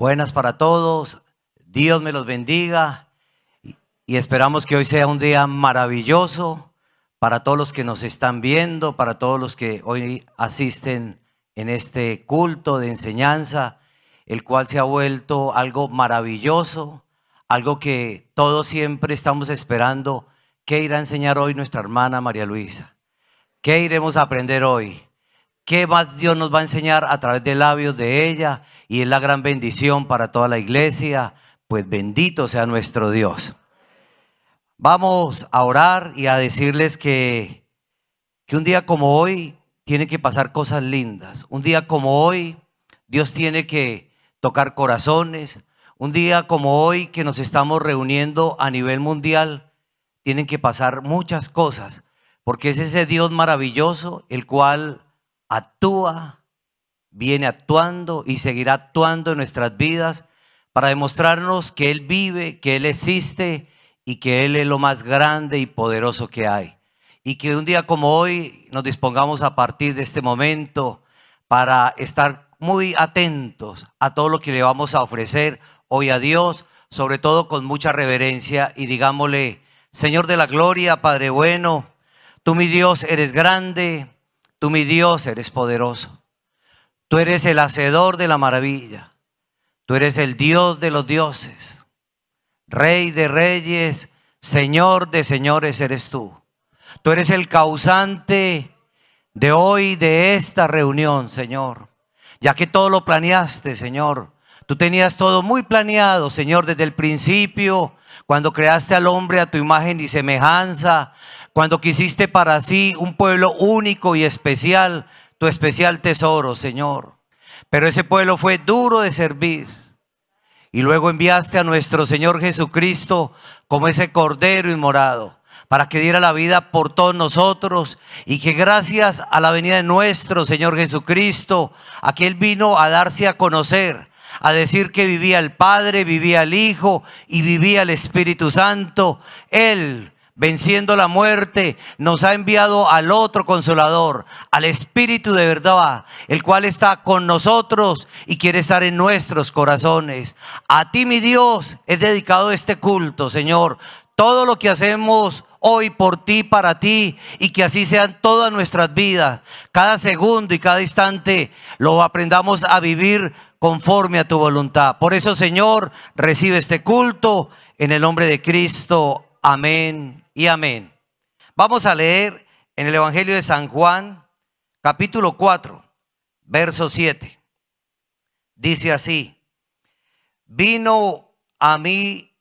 Buenas para todos. Dios me los bendiga y esperamos que hoy sea un día maravilloso para todos los que nos están viendo, para todos los que hoy asisten en este culto de enseñanza, el cual se ha vuelto algo maravilloso, algo que todos siempre estamos esperando. ¿Qué irá a enseñar hoy nuestra hermana María Luisa? ¿Qué iremos a aprender hoy? ¿Qué más Dios nos va a enseñar a través de labios de ella? Y es la gran bendición para toda la iglesia. Pues bendito sea nuestro Dios. Vamos a orar y a decirles que, que un día como hoy tiene que pasar cosas lindas. Un día como hoy Dios tiene que tocar corazones. Un día como hoy que nos estamos reuniendo a nivel mundial, tienen que pasar muchas cosas, porque es ese Dios maravilloso el cual actúa, viene actuando y seguirá actuando en nuestras vidas para demostrarnos que Él vive, que Él existe y que Él es lo más grande y poderoso que hay. Y que un día como hoy nos dispongamos a partir de este momento para estar muy atentos a todo lo que le vamos a ofrecer hoy a Dios, sobre todo con mucha reverencia y digámosle, Señor de la Gloria, Padre bueno, tú mi Dios eres grande Tú mi Dios eres poderoso. Tú eres el hacedor de la maravilla. Tú eres el Dios de los dioses. Rey de reyes, Señor de señores eres tú. Tú eres el causante de hoy, de esta reunión, Señor. Ya que todo lo planeaste, Señor. Tú tenías todo muy planeado, Señor, desde el principio, cuando creaste al hombre a tu imagen y semejanza, cuando quisiste para sí un pueblo único y especial, tu especial tesoro, Señor. Pero ese pueblo fue duro de servir. Y luego enviaste a nuestro Señor Jesucristo como ese cordero inmorado para que diera la vida por todos nosotros y que gracias a la venida de nuestro Señor Jesucristo, aquel vino a darse a conocer, a decir que vivía el Padre, vivía el Hijo y vivía el Espíritu Santo. Él venciendo la muerte, nos ha enviado al otro consolador, al Espíritu de verdad, el cual está con nosotros y quiere estar en nuestros corazones. A ti, mi Dios, es dedicado este culto, Señor. Todo lo que hacemos hoy por ti, para ti, y que así sean todas nuestras vidas, cada segundo y cada instante, lo aprendamos a vivir conforme a tu voluntad. Por eso, Señor, recibe este culto en el nombre de Cristo. Amén y amén. Vamos a leer en el Evangelio de San Juan, capítulo 4, verso 7. Dice así, vino a mí,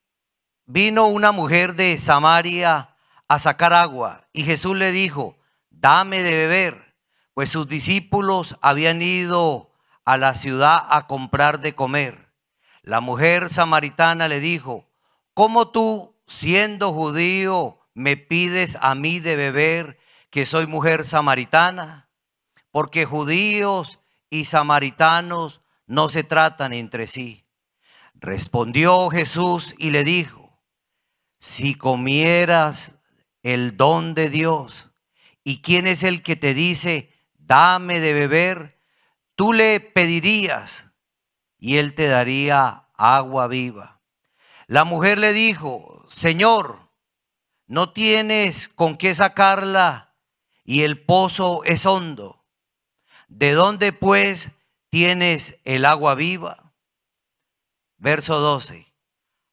vino una mujer de Samaria a sacar agua y Jesús le dijo, dame de beber, pues sus discípulos habían ido a la ciudad a comprar de comer. La mujer samaritana le dijo, ¿cómo tú, siendo judío, me pides a mí de beber que soy mujer samaritana? Porque judíos y samaritanos no se tratan entre sí. Respondió Jesús y le dijo, si comieras el don de Dios, ¿y quién es el que te dice, dame de beber? Tú le pedirías y él te daría agua viva. La mujer le dijo, Señor, no tienes con qué sacarla y el pozo es hondo. ¿De dónde pues tienes el agua viva? Verso 12.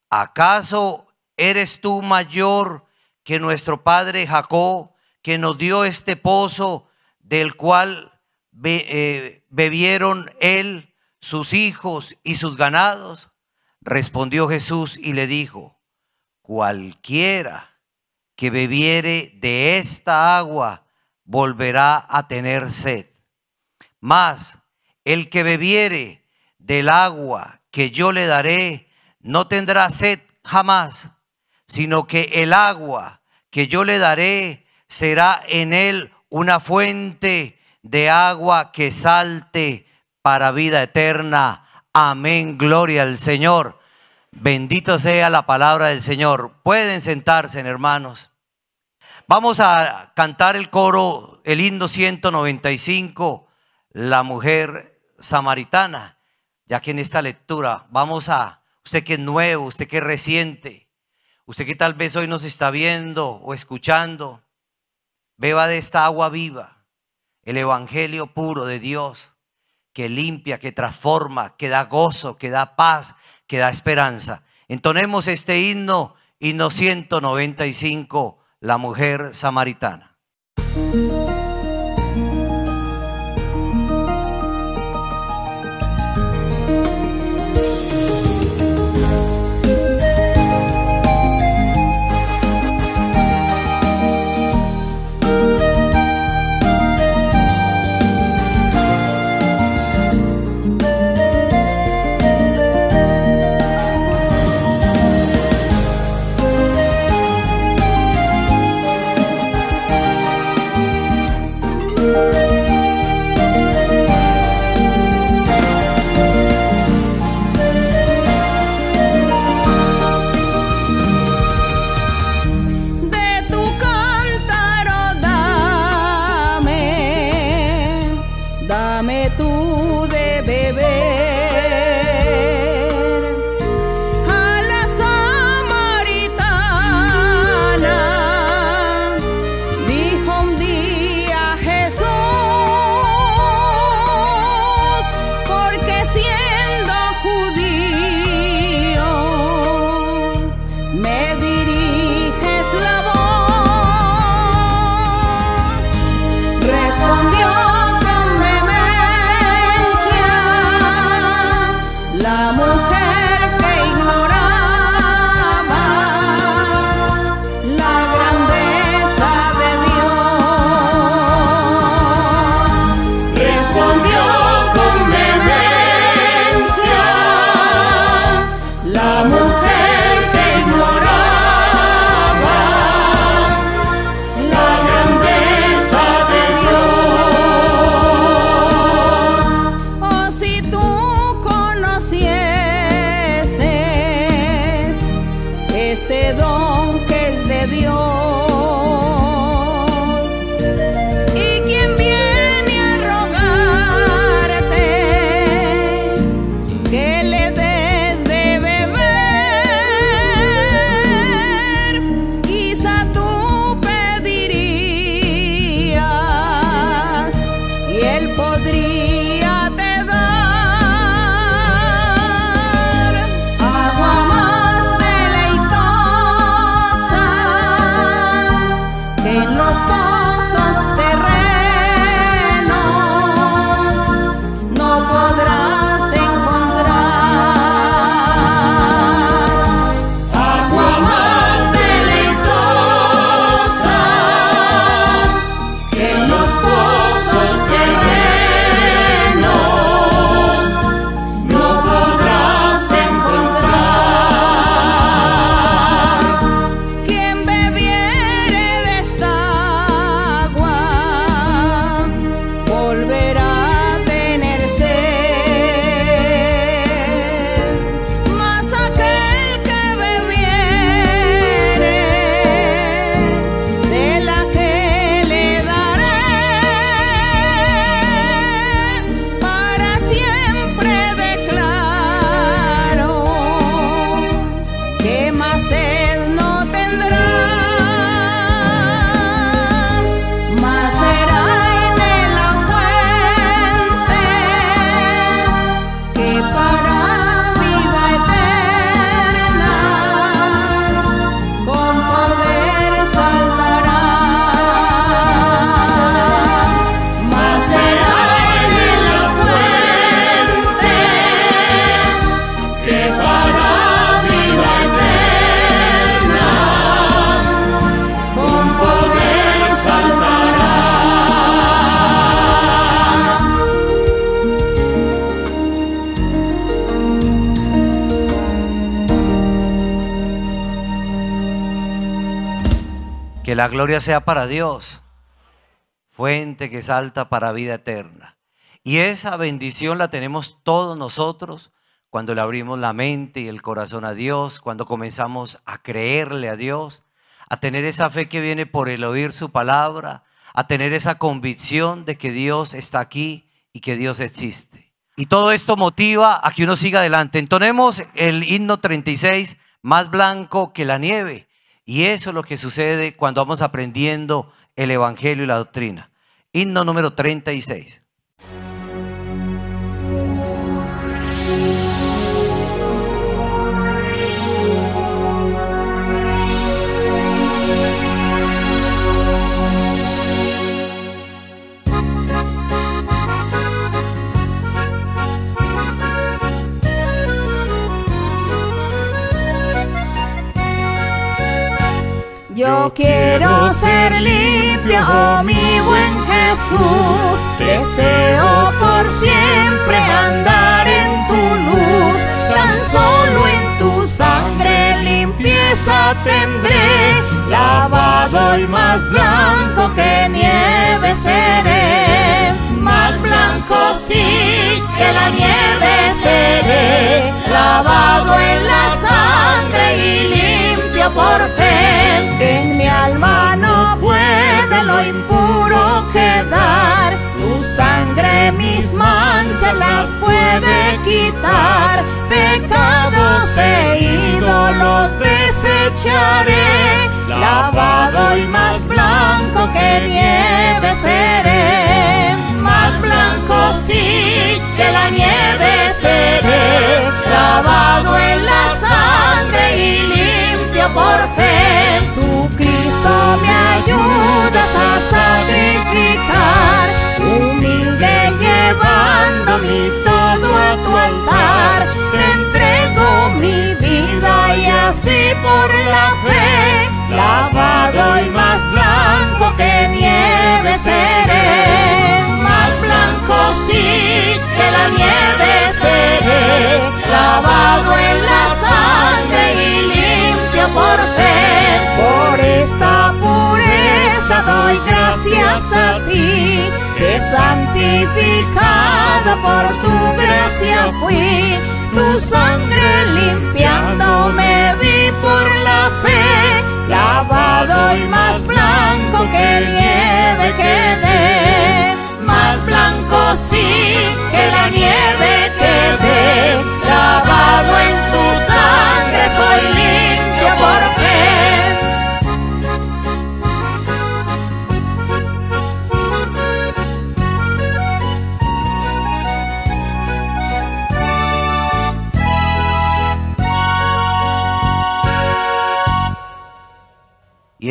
¿Acaso eres tú mayor que nuestro padre Jacob, que nos dio este pozo del cual eh, bebieron él, sus hijos y sus ganados? Respondió Jesús y le dijo, cualquiera que bebiere de esta agua volverá a tener sed. Mas el que bebiere del agua que yo le daré no tendrá sed jamás, sino que el agua que yo le daré será en él una fuente de agua que salte para vida eterna. Amén, gloria al Señor. Bendito sea la palabra del Señor. Pueden sentarse, hermanos. Vamos a cantar el coro, el himno 195, La mujer samaritana. Ya que en esta lectura vamos a, usted que es nuevo, usted que es reciente, usted que tal vez hoy nos está viendo o escuchando, beba de esta agua viva, el Evangelio puro de Dios que limpia, que transforma, que da gozo, que da paz, que da esperanza. Entonemos este himno, himno 195, La Mujer Samaritana. gloria sea para Dios, fuente que salta para vida eterna. Y esa bendición la tenemos todos nosotros cuando le abrimos la mente y el corazón a Dios, cuando comenzamos a creerle a Dios, a tener esa fe que viene por el oír su palabra, a tener esa convicción de que Dios está aquí y que Dios existe. Y todo esto motiva a que uno siga adelante. Entonemos el himno 36, más blanco que la nieve. Y eso es lo que sucede cuando vamos aprendiendo el Evangelio y la doctrina. Himno número 36. Yo quiero ser limpio, oh mi buen Jesús. Deseo por siempre andar en tu luz. Tan solo en tu sangre limpieza tendré. Lavado y más blanco que nieve seré. Más blanco sí que la nieve seré. Lavado en la sangre y limpio por fe, en mi alma no puede lo impuro quedar. Tu sangre mis manchas las puede quitar, pecados e ídolos desecharé, lavado y más blanco que nieve seré. Más blanco sí que la nieve seré, lavado en la sangre y limpio por fe. Tu Cristo me ayudas a sacrificar, humilde llevando mi todo a tu altar. Te entrego mi vida y así por la fe, clavado y más blanco que nieve seré. Más blanco sí que la nieve seré, lavado en la sangre y por fe. Por esta pureza doy gracias a ti, que santificada por tu gracia fui. Tu sangre limpiando me vi por la fe, lavado y más blanco que nieve quedé, más blanco sí que la nieve que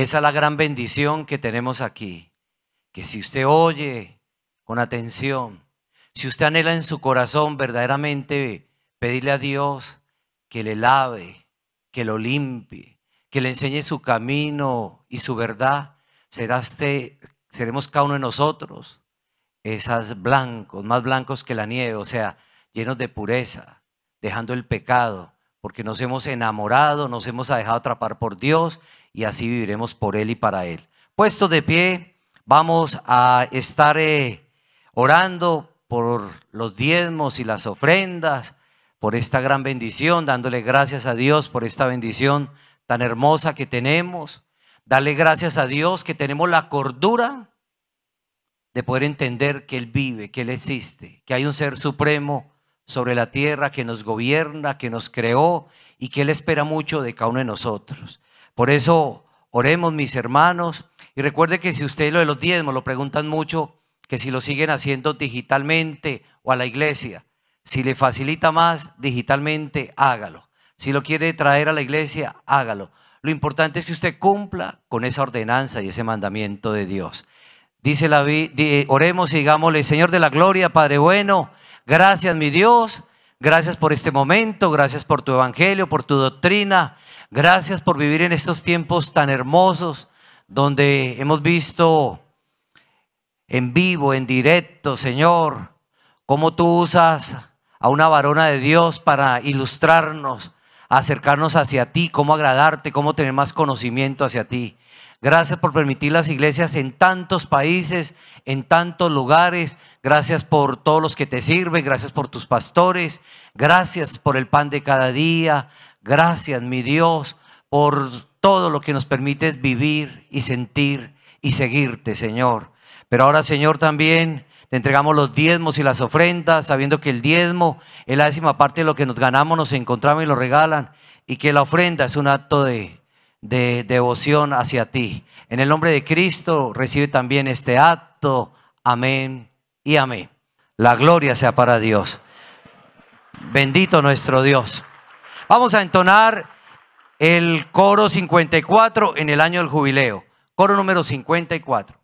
Esa es la gran bendición que tenemos aquí. Que si usted oye con atención, si usted anhela en su corazón verdaderamente pedirle a Dios que le lave, que lo limpie, que le enseñe su camino y su verdad, será seremos cada uno de nosotros esas blancos, más blancos que la nieve, o sea, llenos de pureza, dejando el pecado, porque nos hemos enamorado, nos hemos dejado atrapar por Dios y así viviremos por Él y para Él. Puesto de pie, vamos a estar eh, orando por los diezmos y las ofrendas, por esta gran bendición, dándole gracias a Dios por esta bendición tan hermosa que tenemos. Dale gracias a Dios que tenemos la cordura de poder entender que Él vive, que Él existe, que hay un ser supremo sobre la tierra que nos gobierna, que nos creó y que Él espera mucho de cada uno de nosotros. Por eso oremos, mis hermanos. Y recuerde que si usted lo de los diezmos lo preguntan mucho, que si lo siguen haciendo digitalmente o a la iglesia, si le facilita más digitalmente, hágalo. Si lo quiere traer a la iglesia, hágalo. Lo importante es que usted cumpla con esa ordenanza y ese mandamiento de Dios. Dice la eh, oremos y digámosle, Señor de la gloria, Padre bueno, gracias mi Dios, gracias por este momento, gracias por tu evangelio, por tu doctrina. Gracias por vivir en estos tiempos tan hermosos donde hemos visto en vivo, en directo, Señor, cómo tú usas a una varona de Dios para ilustrarnos, acercarnos hacia ti, cómo agradarte, cómo tener más conocimiento hacia ti. Gracias por permitir las iglesias en tantos países, en tantos lugares. Gracias por todos los que te sirven. Gracias por tus pastores. Gracias por el pan de cada día. Gracias, mi Dios, por todo lo que nos permite vivir y sentir y seguirte, Señor. Pero ahora, Señor, también te entregamos los diezmos y las ofrendas, sabiendo que el diezmo es la décima parte de lo que nos ganamos, nos encontramos y lo regalan, y que la ofrenda es un acto de, de devoción hacia ti. En el nombre de Cristo recibe también este acto. Amén y amén. La gloria sea para Dios. Bendito nuestro Dios. Vamos a entonar el coro 54 en el año del jubileo. Coro número 54.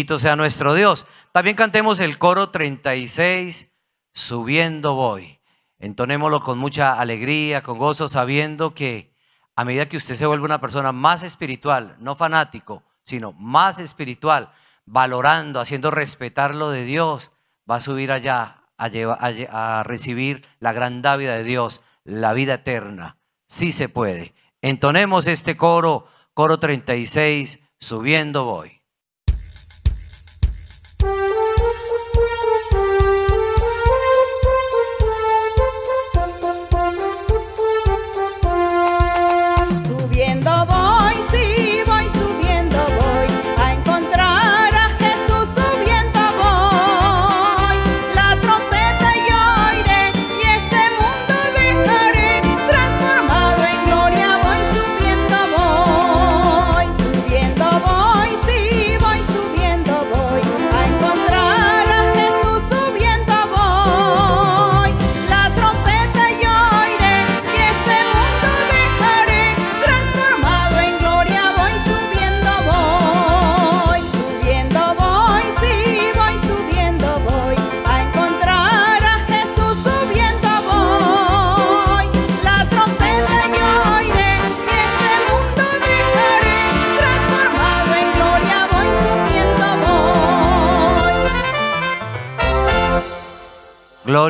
Bendito sea nuestro Dios. También cantemos el coro 36, subiendo voy. Entonémoslo con mucha alegría, con gozo, sabiendo que a medida que usted se vuelve una persona más espiritual, no fanático, sino más espiritual, valorando, haciendo respetar lo de Dios, va a subir allá a, a, recibir la gran dávida de Dios, la vida eterna. Sí se puede. Entonemos este coro, coro 36, subiendo voy.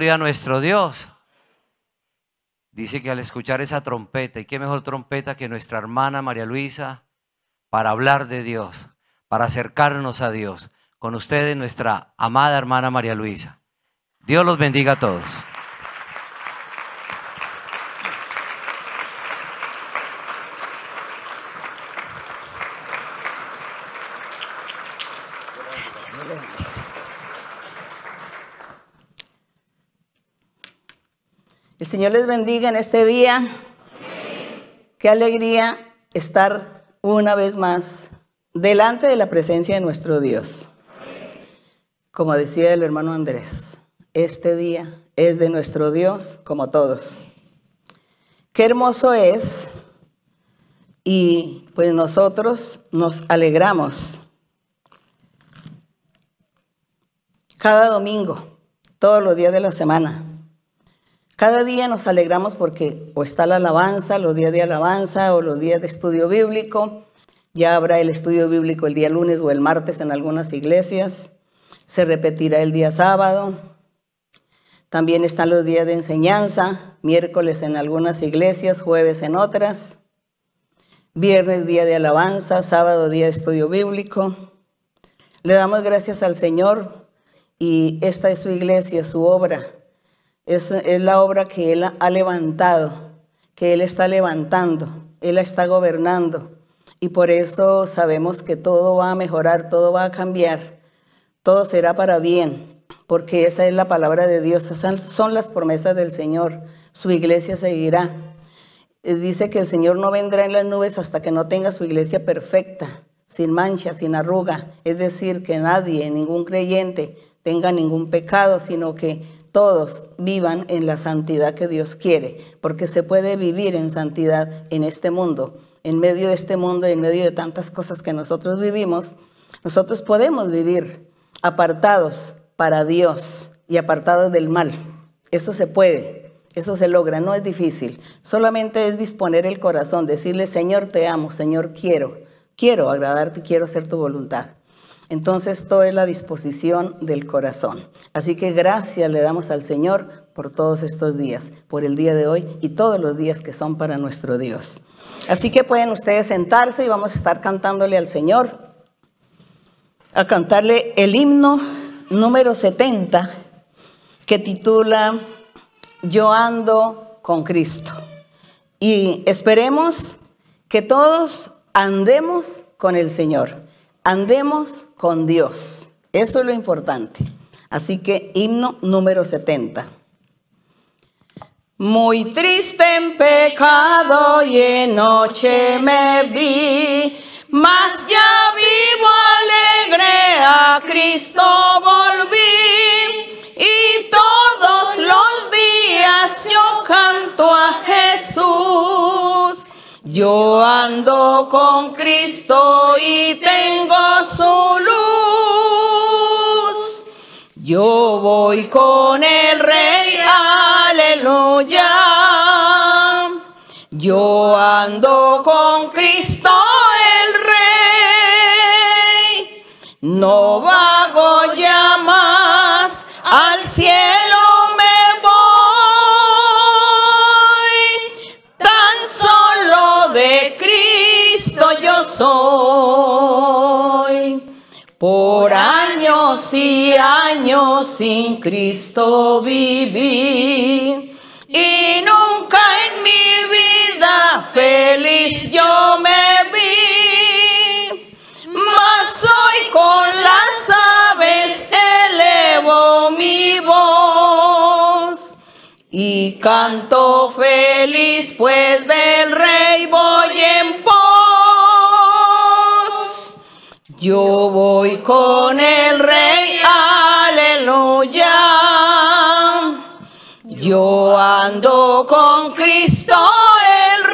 a nuestro Dios. Dice que al escuchar esa trompeta, y qué mejor trompeta que nuestra hermana María Luisa, para hablar de Dios, para acercarnos a Dios. Con ustedes, nuestra amada hermana María Luisa. Dios los bendiga a todos. El Señor les bendiga en este día. Qué alegría estar una vez más delante de la presencia de nuestro Dios. Como decía el hermano Andrés, este día es de nuestro Dios como todos. Qué hermoso es y pues nosotros nos alegramos cada domingo, todos los días de la semana cada día nos alegramos porque o está la alabanza, los días de alabanza o los días de estudio bíblico. Ya habrá el estudio bíblico el día lunes o el martes en algunas iglesias. Se repetirá el día sábado. También están los días de enseñanza, miércoles en algunas iglesias, jueves en otras. Viernes día de alabanza, sábado día de estudio bíblico. Le damos gracias al Señor y esta es su iglesia, su obra es, la obra que Él ha levantado, que Él está levantando, Él la está gobernando. Y por eso sabemos que todo va a mejorar, todo va a cambiar, todo será para bien, porque esa es la palabra de Dios, son las promesas del Señor, su iglesia seguirá. Eh, dice que el Señor no vendrá en las nubes hasta que no tenga su iglesia perfecta, sin mancha, sin arruga, es decir, que nadie, ningún creyente tenga ningún pecado, sino que todos vivan en la santidad que Dios quiere, porque se puede vivir en santidad en este mundo, en medio de este mundo y en medio de tantas cosas que nosotros vivimos. Nosotros podemos vivir apartados para Dios y apartados del mal. Eso se puede, eso se logra, no es difícil. Solamente es disponer el corazón, decirle, Señor, te amo, Señor, quiero, quiero agradarte, quiero hacer tu voluntad. Entonces, todo es la disposición del corazón. Así que gracias le damos al Señor por todos estos días, por el día de hoy y todos los días que son para nuestro Dios. Así que pueden ustedes sentarse y vamos a estar cantándole al Señor, a cantarle el himno número 70 que titula Yo ando con Cristo. Y esperemos que todos andemos con el Señor Andemos con Dios. Eso es lo importante. Así que himno número 70. Muy triste en pecado y en noche me vi, mas ya vivo alegre a Cristo volví y todos los días yo canto a Jesús. Yo ando con Cristo y tengo su luz. Yo voy con el Rey, aleluya. Yo ando con Cristo el Rey. No voy y años sin Cristo viví y nunca en mi vida feliz yo me vi, mas hoy con las aves elevo mi voz y canto feliz pues del rey voy en pos. Yo voy con el rey. Cuando con Cristo el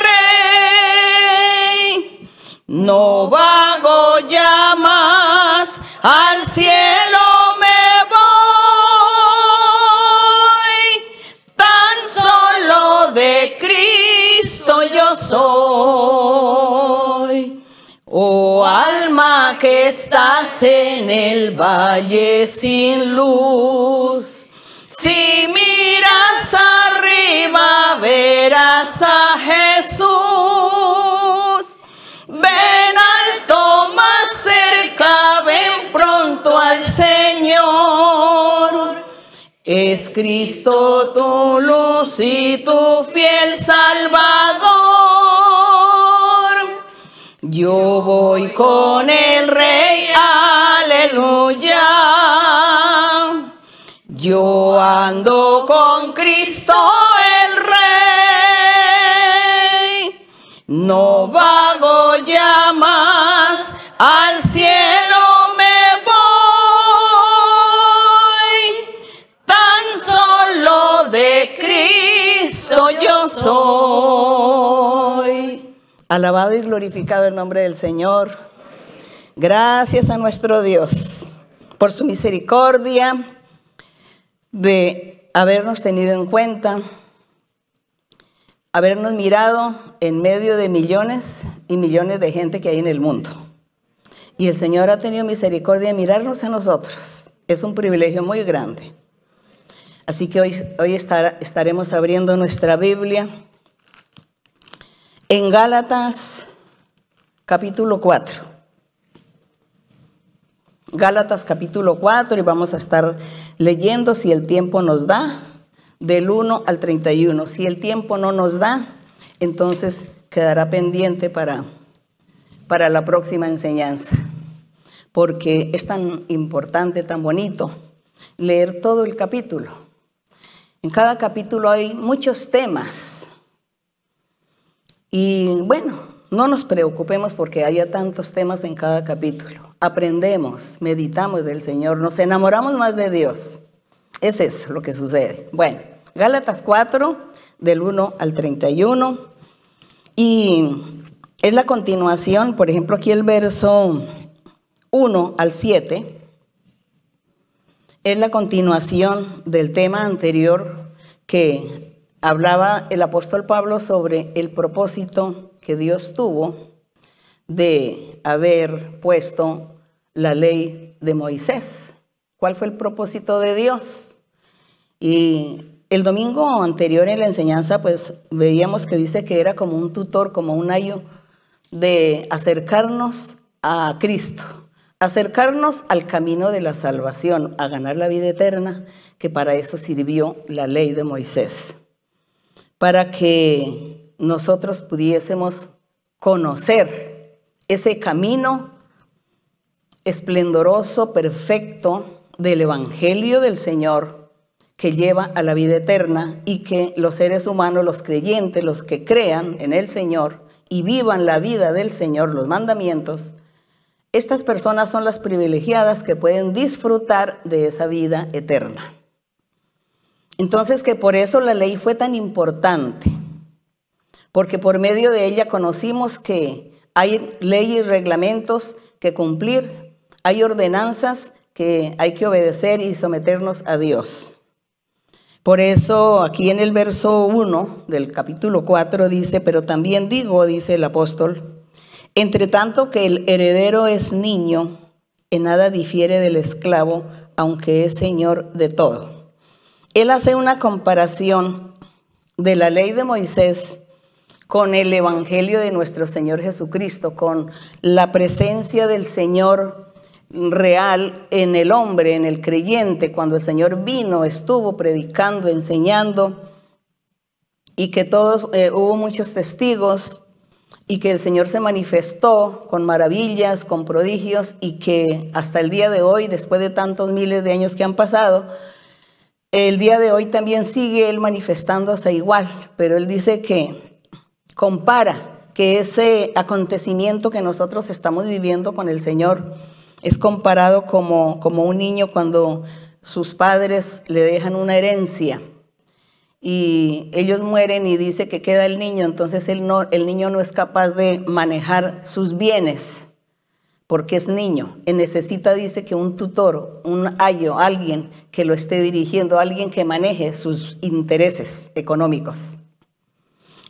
Rey, no vago ya más al cielo me voy, tan solo de Cristo yo soy. Oh alma que estás en el valle sin luz si miras arriba, verás a Jesús. Ven alto más cerca, ven pronto al Señor. Es Cristo tu luz y tu fiel Salvador. Yo voy con el Rey, aleluya. Yo ando con Cristo el Rey, no vago ya más al cielo me voy, tan solo de Cristo yo soy. Alabado y glorificado el nombre del Señor. Gracias a nuestro Dios por su misericordia de habernos tenido en cuenta, habernos mirado en medio de millones y millones de gente que hay en el mundo. Y el Señor ha tenido misericordia de mirarnos a nosotros. Es un privilegio muy grande. Así que hoy, hoy estaremos abriendo nuestra Biblia en Gálatas capítulo 4. Gálatas capítulo 4 y vamos a estar leyendo si el tiempo nos da, del 1 al 31. Si el tiempo no nos da, entonces quedará pendiente para, para la próxima enseñanza, porque es tan importante, tan bonito leer todo el capítulo. En cada capítulo hay muchos temas. Y bueno, no nos preocupemos porque haya tantos temas en cada capítulo. Aprendemos, meditamos del Señor, nos enamoramos más de Dios. Es lo que sucede. Bueno, Gálatas 4, del 1 al 31. Y es la continuación, por ejemplo, aquí el verso 1 al 7. Es la continuación del tema anterior que hablaba el apóstol Pablo sobre el propósito que Dios tuvo de haber puesto la ley de Moisés. ¿Cuál fue el propósito de Dios? Y el domingo anterior en la enseñanza, pues veíamos que dice que era como un tutor, como un ayo de acercarnos a Cristo, acercarnos al camino de la salvación, a ganar la vida eterna, que para eso sirvió la ley de Moisés, para que nosotros pudiésemos conocer ese camino esplendoroso, perfecto del Evangelio del Señor que lleva a la vida eterna y que los seres humanos, los creyentes, los que crean en el Señor y vivan la vida del Señor, los mandamientos, estas personas son las privilegiadas que pueden disfrutar de esa vida eterna. Entonces que por eso la ley fue tan importante, porque por medio de ella conocimos que hay leyes y reglamentos que cumplir, hay ordenanzas que hay que obedecer y someternos a Dios. Por eso aquí en el verso 1 del capítulo 4 dice, pero también digo, dice el apóstol, entre tanto que el heredero es niño, en nada difiere del esclavo, aunque es señor de todo. Él hace una comparación de la ley de Moisés con el Evangelio de nuestro Señor Jesucristo, con la presencia del Señor real en el hombre, en el creyente, cuando el Señor vino, estuvo predicando, enseñando, y que todos, eh, hubo muchos testigos, y que el Señor se manifestó con maravillas, con prodigios, y que hasta el día de hoy, después de tantos miles de años que han pasado, el día de hoy también sigue Él manifestándose igual, pero Él dice que compara que ese acontecimiento que nosotros estamos viviendo con el Señor es comparado como, un niño cuando sus padres le dejan una herencia y ellos mueren y dice que queda el niño, entonces el niño no es capaz de manejar sus bienes porque es niño. Y necesita, dice, que un tutor, un ayo, alguien que lo esté dirigiendo, alguien que maneje sus intereses económicos.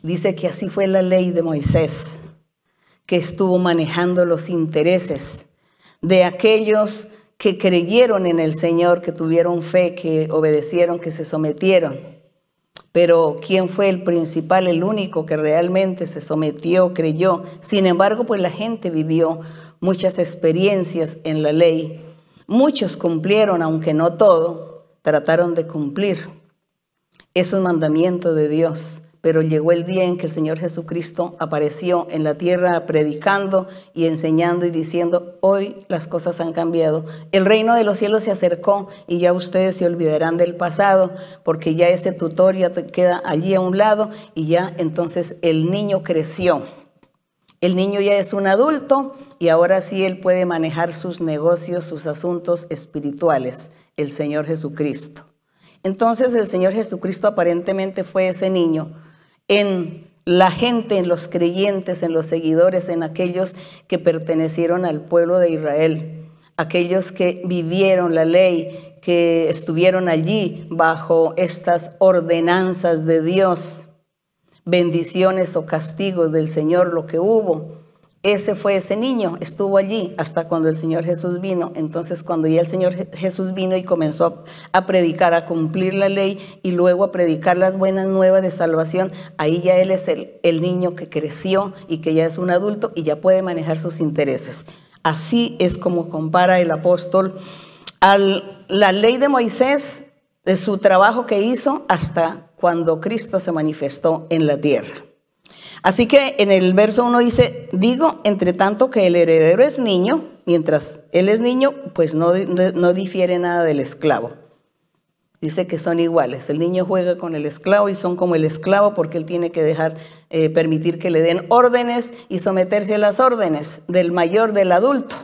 Dice que así fue la ley de Moisés, que estuvo manejando los intereses de aquellos que creyeron en el Señor, que tuvieron fe, que obedecieron, que se sometieron. Pero ¿quién fue el principal, el único que realmente se sometió, creyó? Sin embargo, pues la gente vivió muchas experiencias en la ley. Muchos cumplieron, aunque no todo, trataron de cumplir. Es un mandamiento de Dios pero llegó el día en que el Señor Jesucristo apareció en la tierra predicando y enseñando y diciendo, hoy las cosas han cambiado. El reino de los cielos se acercó y ya ustedes se olvidarán del pasado, porque ya ese tutor ya queda allí a un lado y ya entonces el niño creció. El niño ya es un adulto y ahora sí él puede manejar sus negocios, sus asuntos espirituales, el Señor Jesucristo. Entonces el Señor Jesucristo aparentemente fue ese niño en la gente, en los creyentes, en los seguidores, en aquellos que pertenecieron al pueblo de Israel, aquellos que vivieron la ley, que estuvieron allí bajo estas ordenanzas de Dios, bendiciones o castigos del Señor, lo que hubo. Ese fue ese niño, estuvo allí hasta cuando el Señor Jesús vino. Entonces cuando ya el Señor Jesús vino y comenzó a, predicar, a cumplir la ley y luego a predicar las buenas nuevas de salvación, ahí ya Él es el, el niño que creció y que ya es un adulto y ya puede manejar sus intereses. Así es como compara el apóstol a la ley de Moisés, de su trabajo que hizo hasta cuando Cristo se manifestó en la tierra. Así que en el verso 1 dice, digo, entre tanto que el heredero es niño, mientras él es niño, pues no, difiere nada del esclavo. Dice que son iguales. El niño juega con el esclavo y son como el esclavo porque él tiene que dejar eh, permitir que le den órdenes y someterse a las órdenes del mayor, del adulto.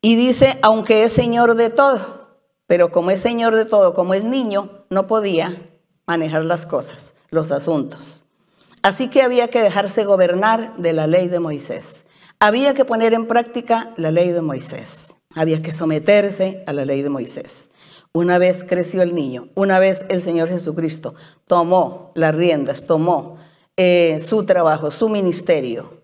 Y dice, aunque es señor de todo, pero como es señor de todo, como es niño, no podía manejar las cosas, los asuntos. Así que había que dejarse gobernar de la ley de Moisés. Había que poner en práctica la ley de Moisés. Había que someterse a la ley de Moisés. Una vez creció el niño, una vez el Señor Jesucristo tomó las riendas, tomó eh, su trabajo, su ministerio,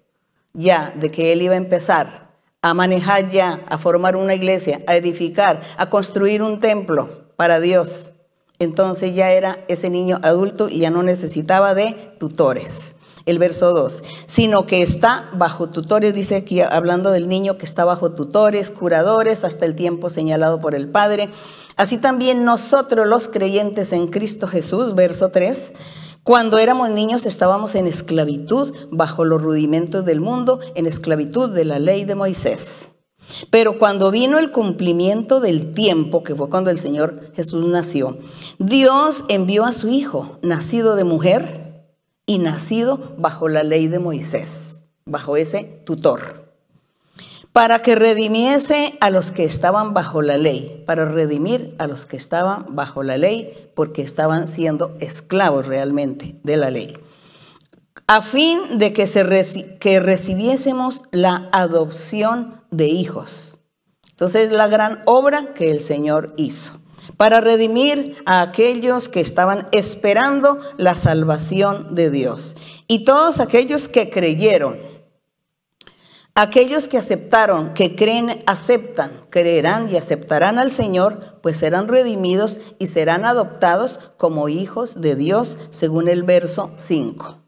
ya de que él iba a empezar a manejar ya, a formar una iglesia, a edificar, a construir un templo para Dios. Entonces ya era ese niño adulto y ya no necesitaba de tutores. El verso 2, sino que está bajo tutores, dice aquí hablando del niño que está bajo tutores, curadores, hasta el tiempo señalado por el Padre. Así también nosotros los creyentes en Cristo Jesús, verso 3, cuando éramos niños estábamos en esclavitud bajo los rudimentos del mundo, en esclavitud de la ley de Moisés. Pero cuando vino el cumplimiento del tiempo, que fue cuando el Señor Jesús nació, Dios envió a su Hijo, nacido de mujer y nacido bajo la ley de Moisés, bajo ese tutor, para que redimiese a los que estaban bajo la ley, para redimir a los que estaban bajo la ley, porque estaban siendo esclavos realmente de la ley a fin de que, se que recibiésemos la adopción de hijos. Entonces, la gran obra que el Señor hizo para redimir a aquellos que estaban esperando la salvación de Dios. Y todos aquellos que creyeron, aquellos que aceptaron, que creen, aceptan, creerán y aceptarán al Señor, pues serán redimidos y serán adoptados como hijos de Dios, según el verso 5.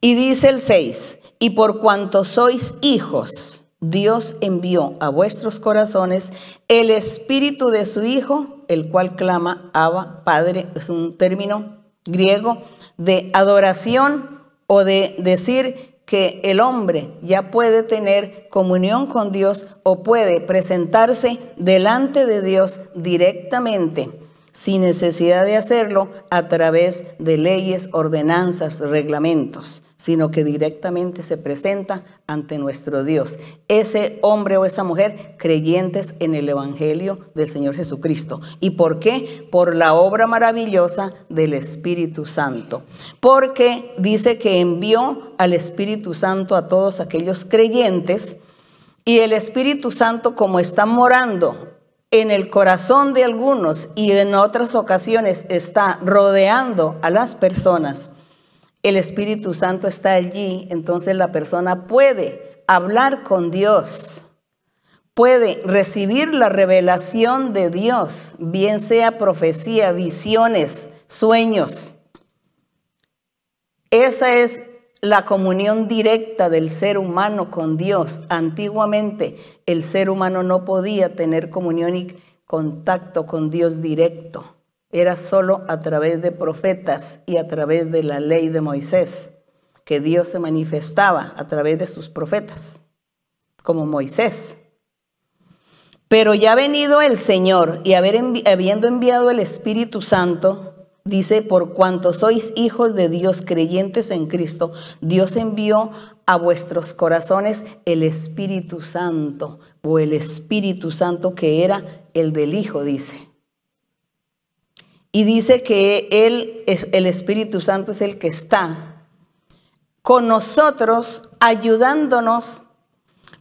Y dice el 6, y por cuanto sois hijos, Dios envió a vuestros corazones el espíritu de su Hijo, el cual clama Abba, Padre, es un término griego de adoración o de decir que el hombre ya puede tener comunión con Dios o puede presentarse delante de Dios directamente sin necesidad de hacerlo a través de leyes, ordenanzas, reglamentos, sino que directamente se presenta ante nuestro Dios, ese hombre o esa mujer creyentes en el Evangelio del Señor Jesucristo. ¿Y por qué? Por la obra maravillosa del Espíritu Santo. Porque dice que envió al Espíritu Santo a todos aquellos creyentes y el Espíritu Santo como está morando en el corazón de algunos y en otras ocasiones está rodeando a las personas, el Espíritu Santo está allí, entonces la persona puede hablar con Dios, puede recibir la revelación de Dios, bien sea profecía, visiones, sueños. Esa es la comunión directa del ser humano con Dios. Antiguamente el ser humano no podía tener comunión y contacto con Dios directo. Era solo a través de profetas y a través de la ley de Moisés que Dios se manifestaba a través de sus profetas, como Moisés. Pero ya ha venido el Señor y habiendo enviado el Espíritu Santo, Dice, por cuanto sois hijos de Dios creyentes en Cristo, Dios envió a vuestros corazones el Espíritu Santo, o el Espíritu Santo que era el del Hijo, dice. Y dice que él, el Espíritu Santo es el que está con nosotros, ayudándonos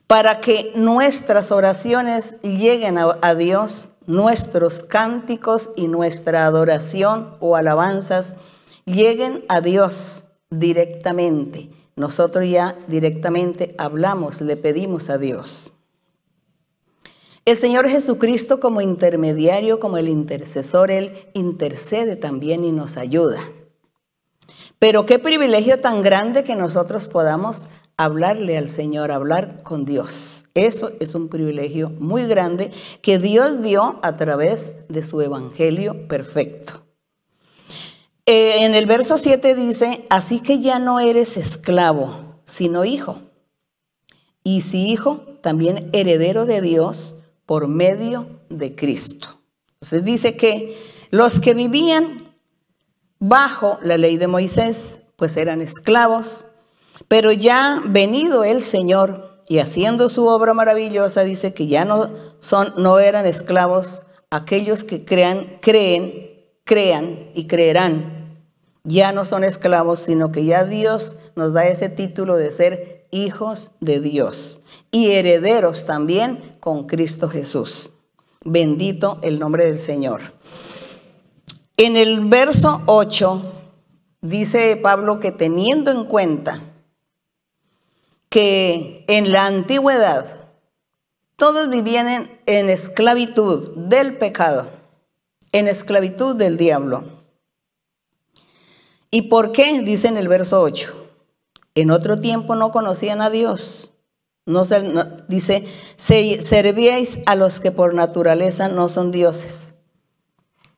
para que nuestras oraciones lleguen a Dios nuestros cánticos y nuestra adoración o alabanzas lleguen a Dios directamente. Nosotros ya directamente hablamos, le pedimos a Dios. El Señor Jesucristo como intermediario, como el intercesor, Él intercede también y nos ayuda. Pero qué privilegio tan grande que nosotros podamos hablarle al Señor, hablar con Dios. Eso es un privilegio muy grande que Dios dio a través de su Evangelio perfecto. Eh, en el verso 7 dice, así que ya no eres esclavo, sino hijo. Y si hijo, también heredero de Dios por medio de Cristo. Entonces dice que los que vivían bajo la ley de Moisés, pues eran esclavos pero ya venido el Señor y haciendo su obra maravillosa, dice que ya no, son, no eran esclavos aquellos que crean, creen, crean y creerán. Ya no son esclavos, sino que ya Dios nos da ese título de ser hijos de Dios y herederos también con Cristo Jesús. Bendito el nombre del Señor. En el verso 8 dice Pablo que teniendo en cuenta que en la antigüedad todos vivían en, esclavitud del pecado, en esclavitud del diablo. ¿Y por qué? Dice en el verso 8. En otro tiempo no conocían a Dios. No, dice, servíais a los que por naturaleza no son dioses.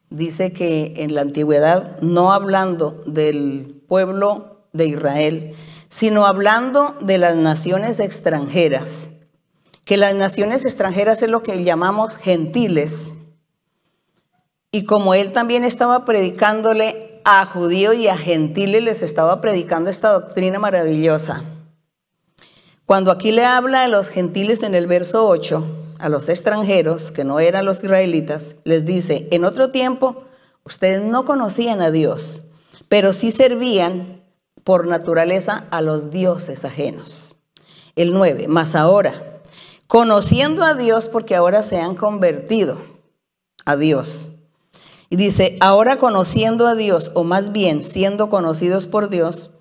Dice que en la antigüedad, no hablando del pueblo de Israel, sino hablando de las naciones extranjeras, que las naciones extranjeras es lo que llamamos gentiles. Y como él también estaba predicándole a judíos y a gentiles, les estaba predicando esta doctrina maravillosa. Cuando aquí le habla de los gentiles en el verso 8, a los extranjeros, que no eran los israelitas, les dice, en otro tiempo ustedes no conocían a Dios, pero sí servían por naturaleza a los dioses ajenos. El 9, más ahora, conociendo a Dios porque ahora se han convertido a Dios. Y dice, ahora conociendo a Dios, o más bien siendo conocidos por Dios,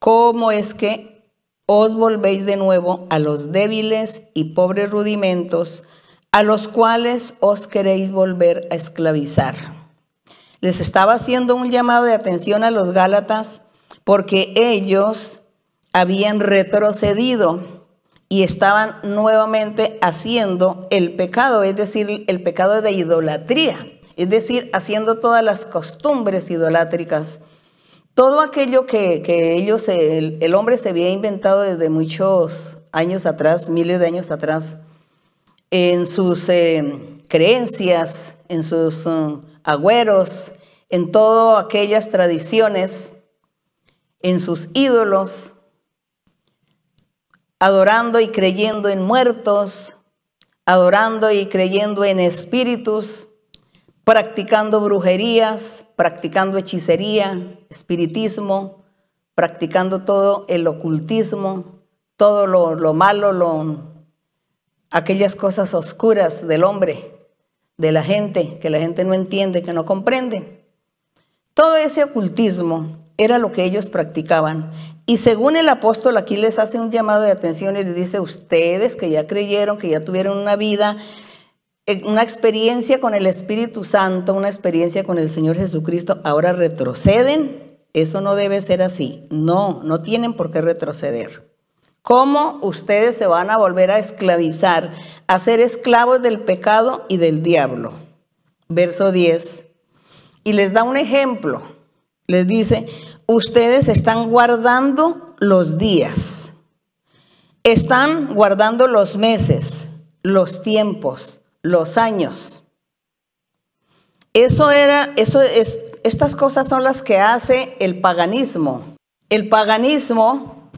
¿cómo es que os volvéis de nuevo a los débiles y pobres rudimentos a los cuales os queréis volver a esclavizar? Les estaba haciendo un llamado de atención a los Gálatas porque ellos habían retrocedido y estaban nuevamente haciendo el pecado, es decir, el pecado de idolatría, es decir, haciendo todas las costumbres idolátricas. Todo aquello que, ellos, el, hombre se había inventado desde muchos años atrás, miles de años atrás, en sus eh, creencias, en sus um, agüeros, en todas aquellas tradiciones en sus ídolos, adorando y creyendo en muertos, adorando y creyendo en espíritus, practicando brujerías, practicando hechicería, espiritismo, practicando todo el ocultismo, todo lo, malo, lo, aquellas cosas oscuras del hombre, de la gente, que la gente no entiende, que no comprende. Todo ese ocultismo era lo que ellos practicaban. Y según el apóstol aquí les hace un llamado de atención y les dice, ustedes que ya creyeron, que ya tuvieron una vida, eh, una experiencia con el Espíritu Santo, una experiencia con el Señor Jesucristo, ahora retroceden. Eso no debe ser así. No, no tienen por qué retroceder. ¿Cómo ustedes se van a volver a esclavizar, a ser esclavos del pecado y del diablo? Verso 10. Y les da un ejemplo les dice, ustedes están guardando los días, están guardando los meses, los tiempos, los años. Eso era, eso es, estas cosas son las que hace el paganismo. El paganismo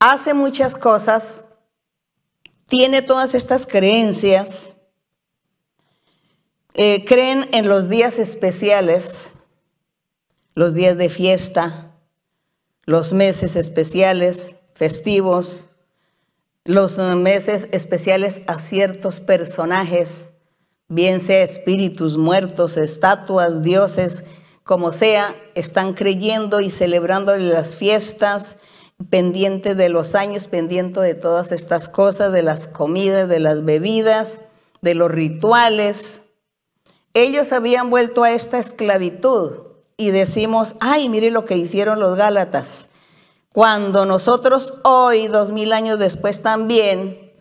hace muchas cosas, tiene todas estas creencias, eh, creen en los días especiales, los días de fiesta, los meses especiales, festivos, los meses especiales a ciertos personajes, bien sea espíritus muertos, estatuas, dioses, como sea, están creyendo y celebrando las fiestas, pendiente de los años, pendiente de todas estas cosas, de las comidas, de las bebidas, de los rituales. Ellos habían vuelto a esta esclavitud y decimos, ay, mire lo que hicieron los Gálatas. Cuando nosotros hoy, dos mil años después también,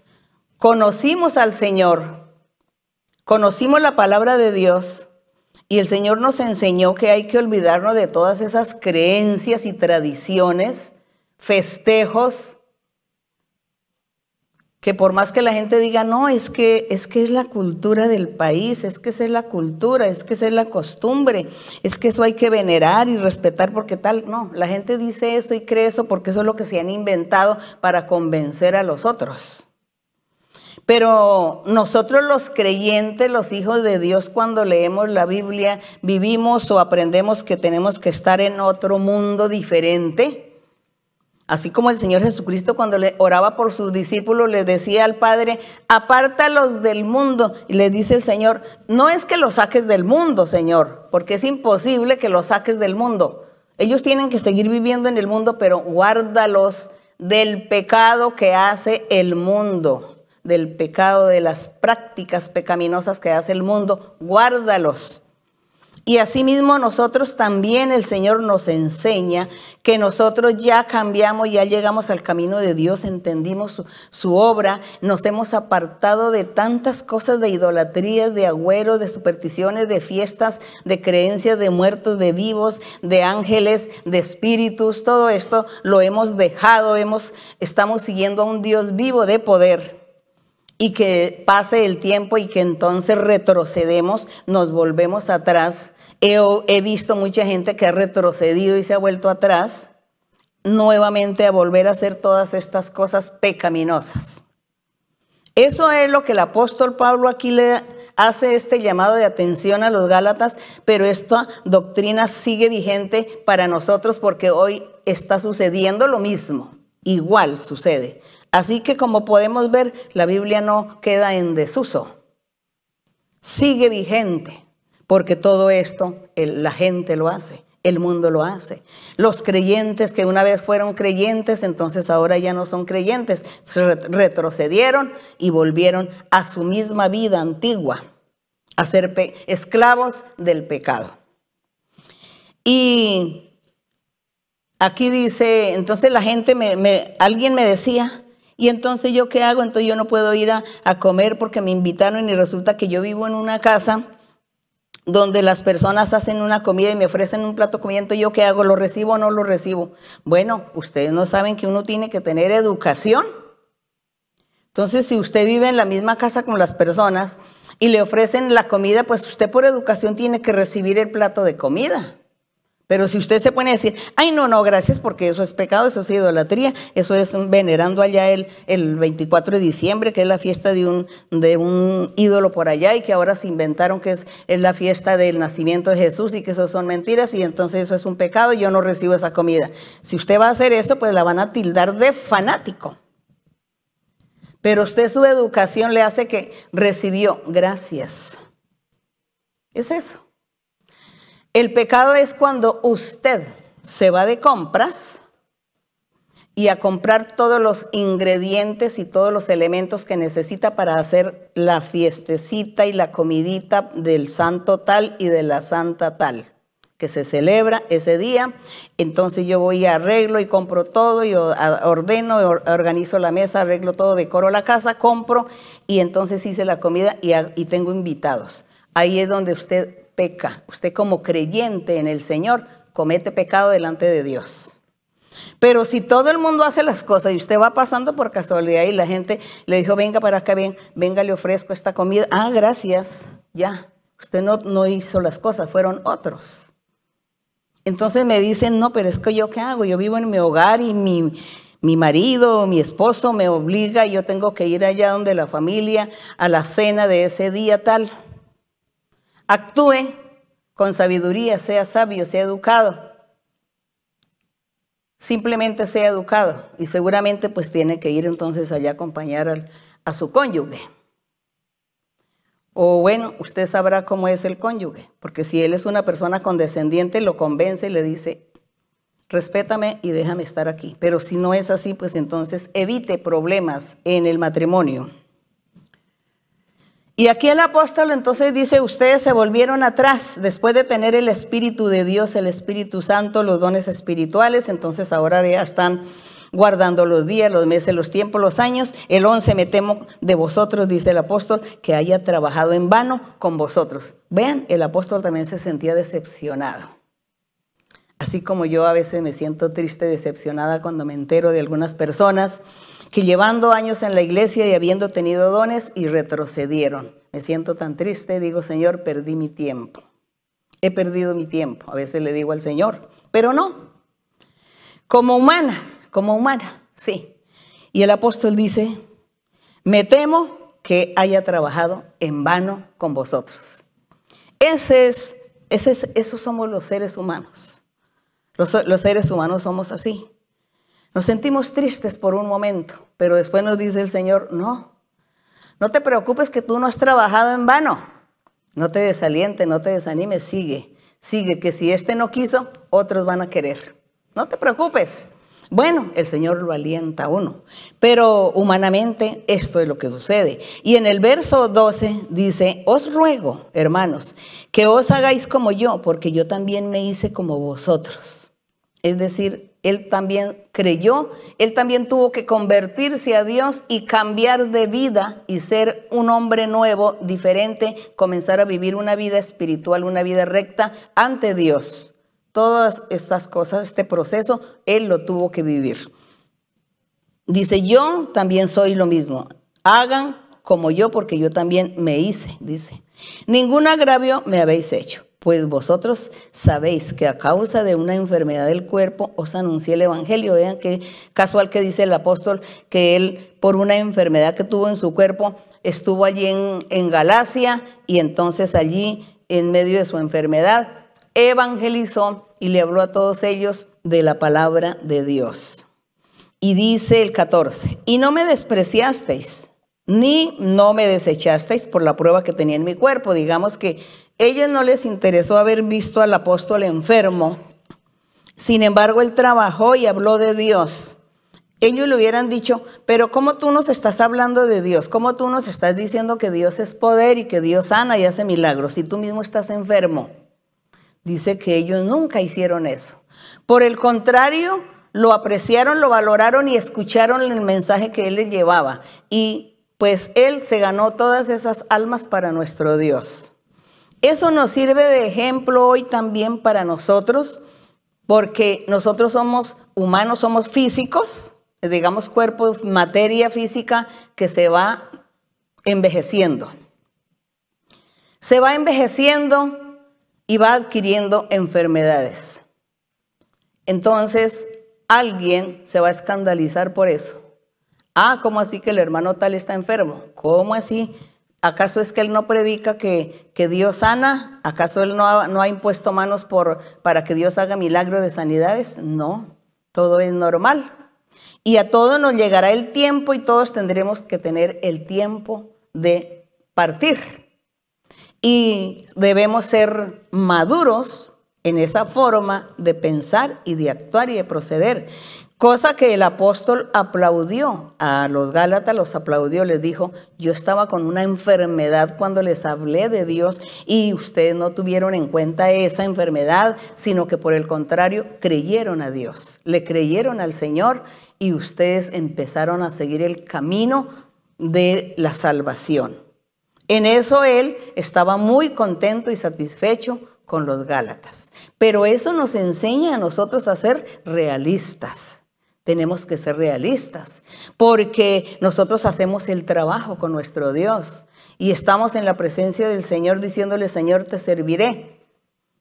conocimos al Señor, conocimos la palabra de Dios y el Señor nos enseñó que hay que olvidarnos de todas esas creencias y tradiciones, festejos, que por más que la gente diga, no, es que, es que es la cultura del país, es que esa es la cultura, es que esa es la costumbre, es que eso hay que venerar y respetar porque tal, no, la gente dice eso y cree eso porque eso es lo que se han inventado para convencer a los otros. Pero nosotros los creyentes, los hijos de Dios, cuando leemos la Biblia, vivimos o aprendemos que tenemos que estar en otro mundo diferente Así como el Señor Jesucristo cuando le oraba por sus discípulos le decía al Padre, apártalos del mundo. Y le dice el Señor, no es que los saques del mundo, Señor, porque es imposible que los saques del mundo. Ellos tienen que seguir viviendo en el mundo, pero guárdalos del pecado que hace el mundo, del pecado de las prácticas pecaminosas que hace el mundo, guárdalos. Y asimismo nosotros también el Señor nos enseña que nosotros ya cambiamos, ya llegamos al camino de Dios, entendimos su, obra, nos hemos apartado de tantas cosas de idolatrías, de agüero, de supersticiones, de fiestas, de creencias, de muertos, de vivos, de ángeles, de espíritus, todo esto lo hemos dejado, hemos, estamos siguiendo a un Dios vivo de poder y que pase el tiempo y que entonces retrocedemos, nos volvemos atrás He, visto mucha gente que ha retrocedido y se ha vuelto atrás nuevamente a volver a hacer todas estas cosas pecaminosas. Eso es lo que el apóstol Pablo aquí le hace este llamado de atención a los Gálatas, pero esta doctrina sigue vigente para nosotros porque hoy está sucediendo lo mismo, igual sucede. Así que como podemos ver, la Biblia no queda en desuso, sigue vigente. Porque todo esto la gente lo hace, el mundo lo hace. Los creyentes que una vez fueron creyentes, entonces ahora ya no son creyentes. Se retrocedieron y volvieron a su misma vida antigua, a ser esclavos del pecado. Y aquí dice, entonces la gente, me, alguien me decía, y entonces yo qué hago, entonces yo no puedo ir a comer porque me invitaron y resulta que yo vivo en una casa donde las personas hacen una comida y me ofrecen un plato comiendo, ¿yo qué hago? ¿Lo recibo o no lo recibo? Bueno, ustedes no saben que uno tiene que tener educación. Entonces, si usted vive en la misma casa con las personas y le ofrecen la comida, pues usted por educación tiene que recibir el plato de comida. Pero si usted se pone a decir, ay, no, no, gracias, porque eso es pecado, eso es idolatría, eso es venerando allá el, el 24 de diciembre, que es la fiesta de un, de un ídolo por allá, y que ahora se inventaron que es, es la fiesta del nacimiento de Jesús y que eso son mentiras, y entonces eso es un pecado, y yo no recibo esa comida. Si usted va a hacer eso, pues la van a tildar de fanático. Pero usted su educación le hace que recibió gracias. Es eso. El pecado es cuando usted se va de compras y a comprar todos los ingredientes y todos los elementos que necesita para hacer la fiestecita y la comidita del santo tal y de la santa tal que se celebra ese día. Entonces yo voy y arreglo y compro todo, y ordeno, organizo la mesa, arreglo todo, decoro la casa, compro y entonces hice la comida y tengo invitados. Ahí es donde usted peca. Usted como creyente en el Señor comete pecado delante de Dios. Pero si todo el mundo hace las cosas y usted va pasando por casualidad y la gente le dijo, venga para acá, venga, le ofrezco esta comida. Ah, gracias, ya. Usted no, no hizo las cosas, fueron otros. Entonces me dicen, no, pero es que yo qué hago, yo vivo en mi hogar y mi, mi marido, mi esposo me obliga yo tengo que ir allá donde la familia, a la cena de ese día tal actúe con sabiduría, sea sabio, sea educado. Simplemente sea educado y seguramente pues tiene que ir entonces allá a acompañar a su cónyuge. O bueno, usted sabrá cómo es el cónyuge, porque si él es una persona condescendiente, lo convence y le dice, respétame y déjame estar aquí. Pero si no es así, pues entonces evite problemas en el matrimonio. Y aquí el apóstol entonces dice, ustedes se volvieron atrás después de tener el Espíritu de Dios, el Espíritu Santo, los dones espirituales, entonces ahora ya están guardando los días, los meses, los tiempos, los años. El 11 me temo de vosotros, dice el apóstol, que haya trabajado en vano con vosotros. Vean, el apóstol también se sentía decepcionado. Así como yo a veces me siento triste, decepcionada cuando me entero de algunas personas que llevando años en la iglesia y habiendo tenido dones y retrocedieron. Me siento tan triste, digo, Señor, perdí mi tiempo. He perdido mi tiempo, a veces le digo al Señor, pero no. Como humana, como humana, sí. Y el apóstol dice, me temo que haya trabajado en vano con vosotros. Ese es, ese esos somos los seres humanos. los seres humanos somos así. Nos sentimos tristes por un momento, pero después nos dice el Señor, no, no te preocupes que tú no has trabajado en vano. No te desalientes, no te desanimes, sigue, sigue, que si este no quiso, otros van a querer. No te preocupes. Bueno, el Señor lo alienta a uno, pero humanamente esto es lo que sucede. Y en el verso 12 dice, os ruego, hermanos, que os hagáis como yo, porque yo también me hice como vosotros. Es decir, él también creyó, él también tuvo que convertirse a Dios y cambiar de vida y ser un hombre nuevo, diferente, comenzar a vivir una vida espiritual, una vida recta ante Dios. Todas estas cosas, este proceso, él lo tuvo que vivir. Dice, yo también soy lo mismo. Hagan como yo, porque yo también me hice, dice. Ningún agravio me habéis hecho pues vosotros sabéis que a causa de una enfermedad del cuerpo os anuncié el Evangelio. Vean qué casual que dice el apóstol que él por una enfermedad que tuvo en su cuerpo estuvo allí en, en Galacia y entonces allí en medio de su enfermedad evangelizó y le habló a todos ellos de la palabra de Dios. Y dice el 14, y no me despreciasteis, ni no me desechasteis por la prueba que tenía en mi cuerpo. Digamos que ellos no les interesó haber visto al apóstol enfermo. Sin embargo, él trabajó y habló de Dios. Ellos le hubieran dicho, pero ¿cómo tú nos estás hablando de Dios? ¿Cómo tú nos estás diciendo que Dios es poder y que Dios sana y hace milagros si tú mismo estás enfermo? Dice que ellos nunca hicieron eso. Por el contrario, lo apreciaron, lo valoraron y escucharon el mensaje que él les llevaba. Y pues él se ganó todas esas almas para nuestro Dios. Eso nos sirve de ejemplo hoy también para nosotros, porque nosotros somos humanos, somos físicos, digamos cuerpo, materia física que se va envejeciendo. Se va envejeciendo y va adquiriendo enfermedades. Entonces, alguien se va a escandalizar por eso. Ah, ¿cómo así que el hermano tal está enfermo? ¿Cómo así? ¿Acaso es que Él no predica que, Dios sana? ¿Acaso Él no ha, no ha impuesto manos por, para que Dios haga milagro de sanidades? No, todo es normal. Y a todos nos llegará el tiempo y todos tendremos que tener el tiempo de partir. Y debemos ser maduros en esa forma de pensar y de actuar y de proceder. Cosa que el apóstol aplaudió a los Gálatas, los aplaudió, les dijo, yo estaba con una enfermedad cuando les hablé de Dios y ustedes no tuvieron en cuenta esa enfermedad, sino que por el contrario creyeron a Dios, le creyeron al Señor y ustedes empezaron a seguir el camino de la salvación. En eso él estaba muy contento y satisfecho con los Gálatas. Pero eso nos enseña a nosotros a ser realistas. Tenemos que ser realistas, porque nosotros hacemos el trabajo con nuestro Dios y estamos en la presencia del Señor diciéndole, Señor, te serviré.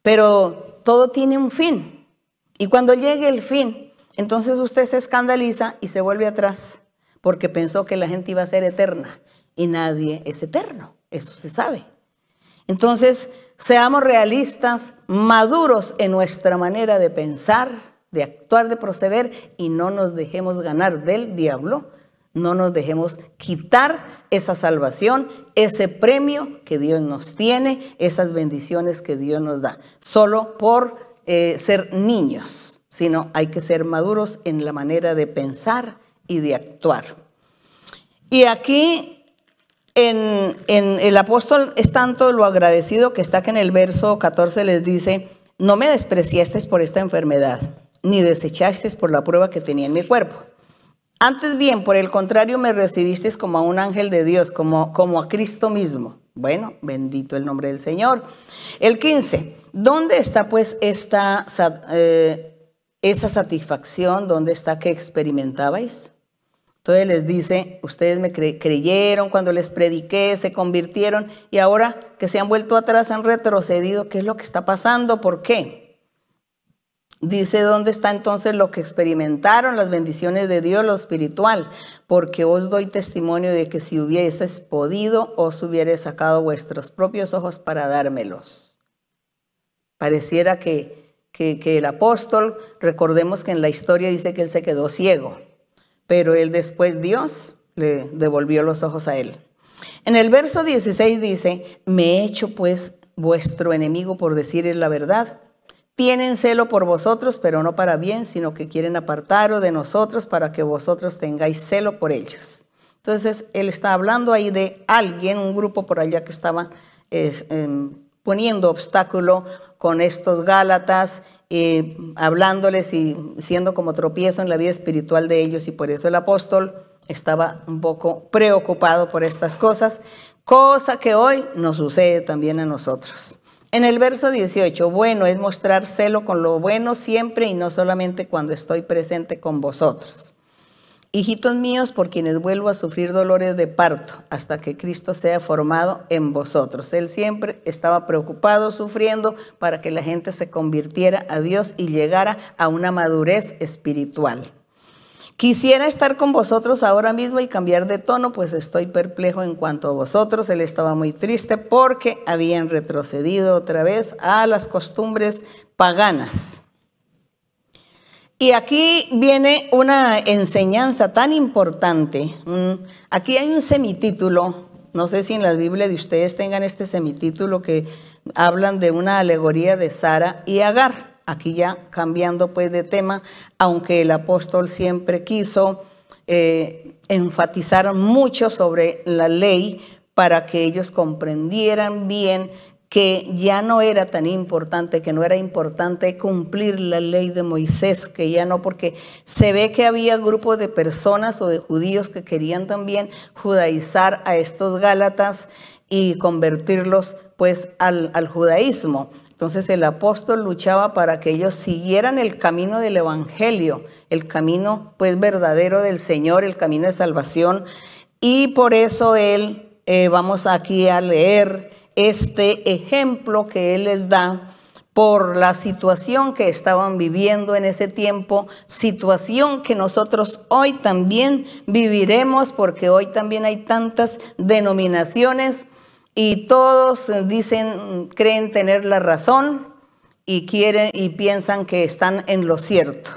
Pero todo tiene un fin. Y cuando llegue el fin, entonces usted se escandaliza y se vuelve atrás, porque pensó que la gente iba a ser eterna y nadie es eterno, eso se sabe. Entonces, seamos realistas, maduros en nuestra manera de pensar de actuar, de proceder y no nos dejemos ganar del diablo, no nos dejemos quitar esa salvación, ese premio que Dios nos tiene, esas bendiciones que Dios nos da, solo por eh, ser niños, sino hay que ser maduros en la manera de pensar y de actuar. Y aquí en, el apóstol es tanto lo agradecido que está que en el verso 14 les dice, no me despreciasteis por esta enfermedad ni desechasteis por la prueba que tenía en mi cuerpo. Antes bien, por el contrario, me recibisteis como a un ángel de Dios, como, como a Cristo mismo. Bueno, bendito el nombre del Señor. El 15, ¿dónde está pues eh, esa satisfacción? ¿Dónde está que experimentabais? Entonces les dice, ustedes me creyeron cuando les prediqué, se convirtieron y ahora que se han vuelto atrás, han retrocedido, ¿qué es lo que está pasando? ¿Por qué? Dice, ¿dónde está entonces lo que experimentaron las bendiciones de Dios, lo espiritual? Porque os doy testimonio de que si hubieses podido, os hubierais sacado vuestros propios ojos para dármelos. Pareciera que, el apóstol, recordemos que en la historia dice que él se quedó ciego, pero él después Dios le devolvió los ojos a él. En el verso 16 dice, me he hecho pues vuestro enemigo por decir la verdad tienen celo por vosotros, pero no para bien, sino que quieren apartaros de nosotros para que vosotros tengáis celo por ellos. Entonces, él está hablando ahí de alguien, un grupo por allá que estaban em, poniendo obstáculo con estos Gálatas, eh, hablándoles y siendo como tropiezo en la vida espiritual de ellos, y por eso el apóstol estaba un poco preocupado por estas cosas, cosa que hoy nos sucede también a nosotros. En el verso 18, bueno es mostrar celo con lo bueno siempre y no solamente cuando estoy presente con vosotros. Hijitos míos, por quienes vuelvo a sufrir dolores de parto hasta que Cristo sea formado en vosotros. Él siempre estaba preocupado, sufriendo para que la gente se convirtiera a Dios y llegara a una madurez espiritual. Quisiera estar con vosotros ahora mismo y cambiar de tono, pues estoy perplejo en cuanto a vosotros. Él estaba muy triste porque habían retrocedido otra vez a las costumbres paganas. Y aquí viene una enseñanza tan importante. Mm, aquí hay un semitítulo, no sé si en la Biblia de ustedes tengan este semitítulo que hablan de una alegoría de Sara y Agar aquí ya cambiando pues de tema, aunque el apóstol siempre quiso eh, enfatizar mucho sobre la ley para que ellos comprendieran bien que ya no era tan importante, que no era importante cumplir la ley de Moisés, que ya no, porque se ve que había grupos de personas o de judíos que querían también judaizar a estos gálatas y convertirlos pues al judaísmo. Entonces el apóstol luchaba para que ellos siguieran el camino del Evangelio, el camino pues verdadero del Señor, el camino de salvación. Y por eso él, eh, vamos aquí a leer este ejemplo que él les da por la situación que estaban viviendo en ese tiempo, situación que nosotros hoy también viviremos, porque hoy también hay tantas denominaciones, y todos dicen, creen tener la razón y quieren y piensan que están en lo cierto.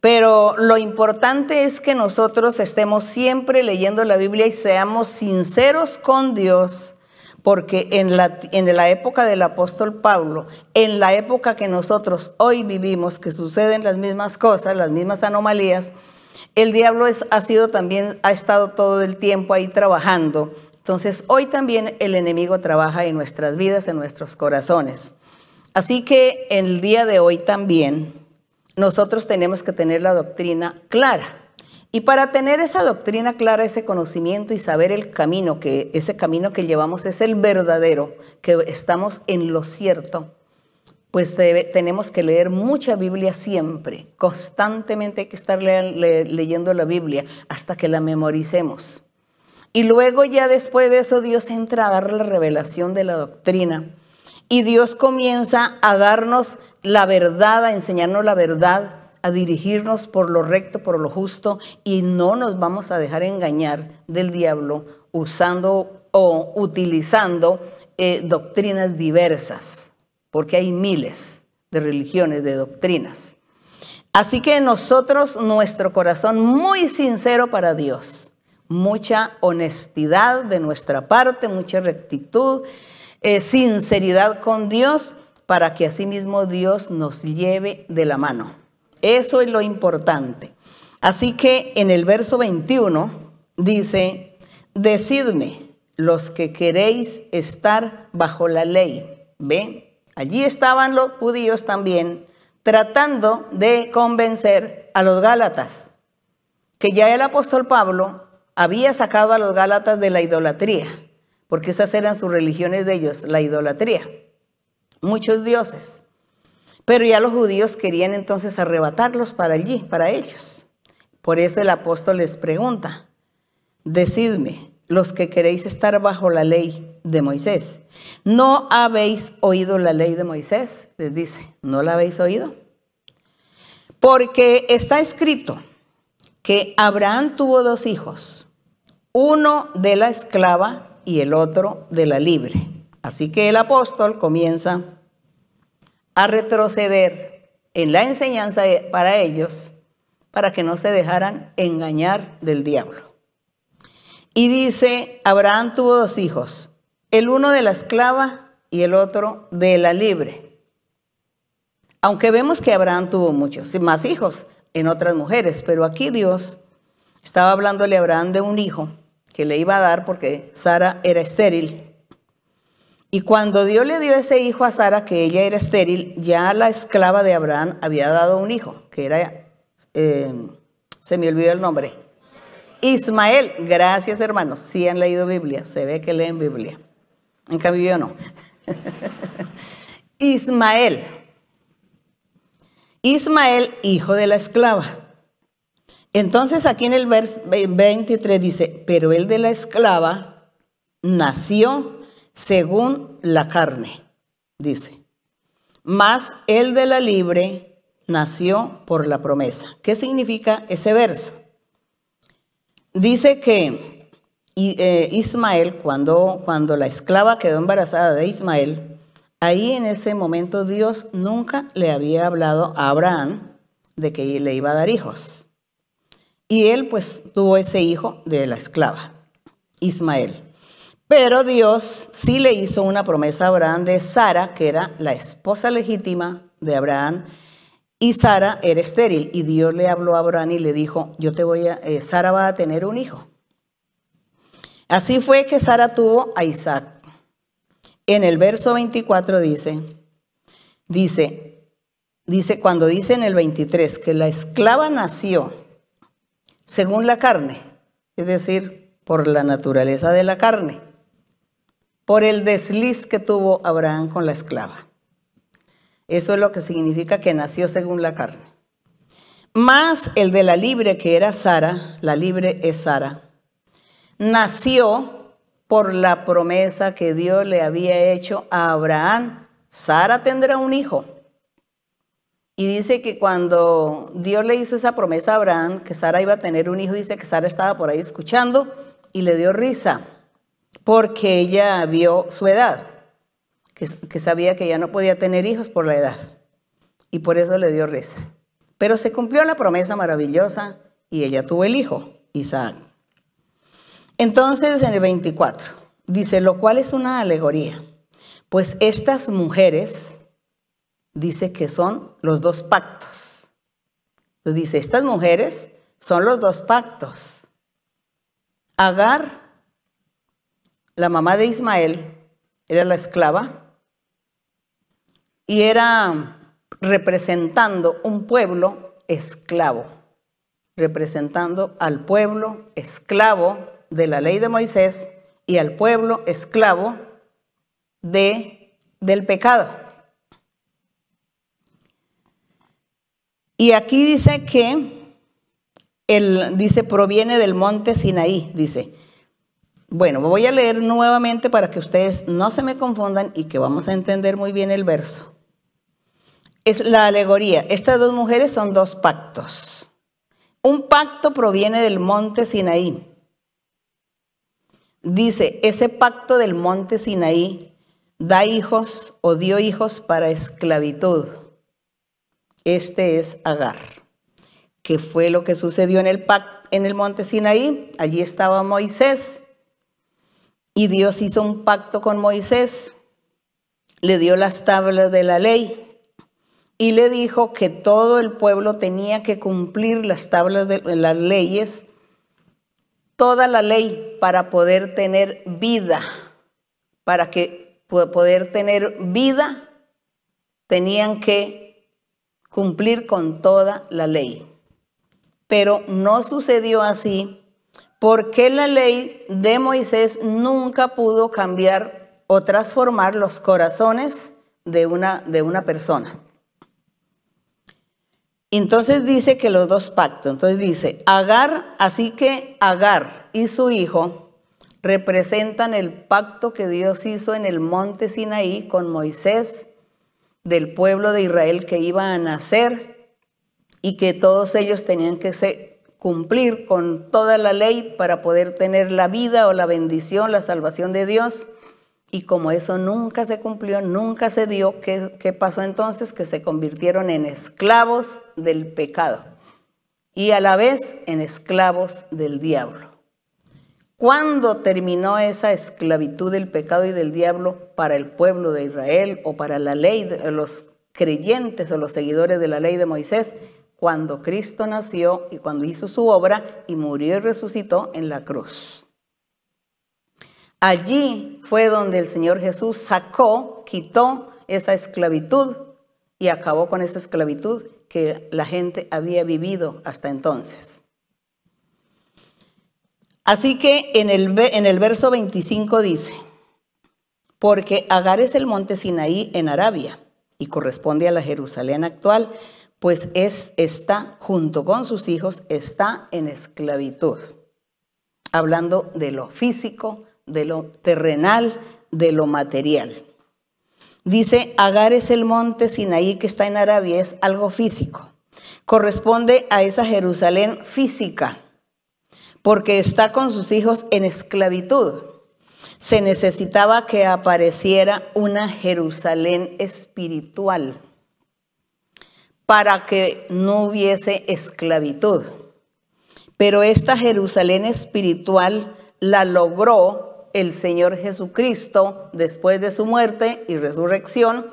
Pero lo importante es que nosotros estemos siempre leyendo la Biblia y seamos sinceros con Dios, porque en la, en la época del apóstol Pablo, en la época que nosotros hoy vivimos, que suceden las mismas cosas, las mismas anomalías, el diablo ha sido también, ha estado todo el tiempo ahí trabajando entonces, hoy también el enemigo trabaja en nuestras vidas, en nuestros corazones. Así que el día de hoy también nosotros tenemos que tener la doctrina clara. Y para tener esa doctrina clara, ese conocimiento y saber el camino, que ese camino que llevamos es el verdadero, que estamos en lo cierto, pues tenemos que leer mucha Biblia siempre, constantemente hay que estar leyendo la Biblia hasta que la memoricemos. Y luego ya después de eso Dios entra a dar la revelación de la doctrina. Y Dios comienza a darnos la verdad, a enseñarnos la verdad, a dirigirnos por lo recto, por lo justo, y no nos vamos a dejar engañar del diablo usando o utilizando eh, doctrinas diversas, porque hay miles de religiones, de doctrinas. Así que nosotros, nuestro corazón muy sincero para Dios mucha honestidad de nuestra parte, mucha rectitud, eh, sinceridad con Dios, para que asimismo Dios nos lleve de la mano. Eso es lo importante. Así que en el verso 21 dice, decidme los que queréis estar bajo la ley. ¿Ve? Allí estaban los judíos también tratando de convencer a los gálatas, que ya el apóstol Pablo había sacado a los Gálatas de la idolatría, porque esas eran sus religiones de ellos, la idolatría, muchos dioses. Pero ya los judíos querían entonces arrebatarlos para allí, para ellos. Por eso el apóstol les pregunta, decidme, los que queréis estar bajo la ley de Moisés, ¿no habéis oído la ley de Moisés? Les dice, ¿no la habéis oído? Porque está escrito, que Abraham tuvo dos hijos, uno de la esclava y el otro de la libre. Así que el apóstol comienza a retroceder en la enseñanza para ellos, para que no se dejaran engañar del diablo. Y dice, Abraham tuvo dos hijos, el uno de la esclava y el otro de la libre. Aunque vemos que Abraham tuvo muchos, más hijos, en otras mujeres, pero aquí Dios estaba hablándole a Abraham de un hijo que le iba a dar porque Sara era estéril. Y cuando Dios le dio ese hijo a Sara, que ella era estéril, ya la esclava de Abraham había dado un hijo, que era, eh, se me olvidó el nombre, Ismael. Gracias hermanos, si han leído Biblia, se ve que leen Biblia. En cambio no. Ismael. Ismael, hijo de la esclava. Entonces aquí en el verso 23 dice, pero el de la esclava nació según la carne, dice. Mas el de la libre nació por la promesa. ¿Qué significa ese verso? Dice que eh, Ismael, cuando, cuando la esclava quedó embarazada de Ismael, Ahí en ese momento Dios nunca le había hablado a Abraham de que le iba a dar hijos. Y él pues tuvo ese hijo de la esclava, Ismael. Pero Dios sí le hizo una promesa a Abraham de Sara, que era la esposa legítima de Abraham, y Sara era estéril. Y Dios le habló a Abraham y le dijo, yo te voy a, eh, Sara va a tener un hijo. Así fue que Sara tuvo a Isaac en el verso 24 dice, dice, dice cuando dice en el 23 que la esclava nació según la carne, es decir, por la naturaleza de la carne, por el desliz que tuvo Abraham con la esclava. Eso es lo que significa que nació según la carne. Más el de la libre que era Sara, la libre es Sara, nació por la promesa que Dios le había hecho a Abraham. Sara tendrá un hijo. Y dice que cuando Dios le hizo esa promesa a Abraham, que Sara iba a tener un hijo, dice que Sara estaba por ahí escuchando y le dio risa, porque ella vio su edad, que, que sabía que ya no podía tener hijos por la edad. Y por eso le dio risa. Pero se cumplió la promesa maravillosa y ella tuvo el hijo, Isaac. Entonces, en el 24, dice, lo cual es una alegoría, pues estas mujeres, dice que son los dos pactos. dice, estas mujeres son los dos pactos. Agar, la mamá de Ismael, era la esclava y era representando un pueblo esclavo, representando al pueblo esclavo de la ley de Moisés y al pueblo esclavo de, del pecado. Y aquí dice que, dice, proviene del monte Sinaí, dice. Bueno, voy a leer nuevamente para que ustedes no se me confundan y que vamos a entender muy bien el verso. Es la alegoría. Estas dos mujeres son dos pactos. Un pacto proviene del monte Sinaí Dice, ese pacto del monte Sinaí da hijos o dio hijos para esclavitud. Este es Agar, que fue lo que sucedió en el, pacto, en el monte Sinaí. Allí estaba Moisés y Dios hizo un pacto con Moisés, le dio las tablas de la ley y le dijo que todo el pueblo tenía que cumplir las tablas de las leyes toda la ley para poder tener vida, para que poder tener vida tenían que cumplir con toda la ley. Pero no sucedió así porque la ley de Moisés nunca pudo cambiar o transformar los corazones de una, de una persona. Entonces dice que los dos pactos. Entonces dice, Agar, así que Agar y su hijo representan el pacto que Dios hizo en el monte Sinaí con Moisés del pueblo de Israel que iba a nacer y que todos ellos tenían que cumplir con toda la ley para poder tener la vida o la bendición, la salvación de Dios. Y como eso nunca se cumplió, nunca se dio, ¿qué, pasó entonces? Que se convirtieron en esclavos del pecado y a la vez en esclavos del diablo. ¿Cuándo terminó esa esclavitud del pecado y del diablo para el pueblo de Israel o para la ley, de los creyentes o los seguidores de la ley de Moisés? Cuando Cristo nació y cuando hizo su obra y murió y resucitó en la cruz. Allí fue donde el Señor Jesús sacó, quitó esa esclavitud y acabó con esa esclavitud que la gente había vivido hasta entonces. Así que en el, verso 25 dice, porque Agar es el monte Sinaí en Arabia y corresponde a la Jerusalén actual, pues es, está junto con sus hijos, está en esclavitud, hablando de lo físico, de lo terrenal, de lo material. Dice, Agar es el monte Sinaí que está en Arabia, es algo físico. Corresponde a esa Jerusalén física, porque está con sus hijos en esclavitud. Se necesitaba que apareciera una Jerusalén espiritual para que no hubiese esclavitud. Pero esta Jerusalén espiritual la logró el Señor Jesucristo, después de su muerte y resurrección,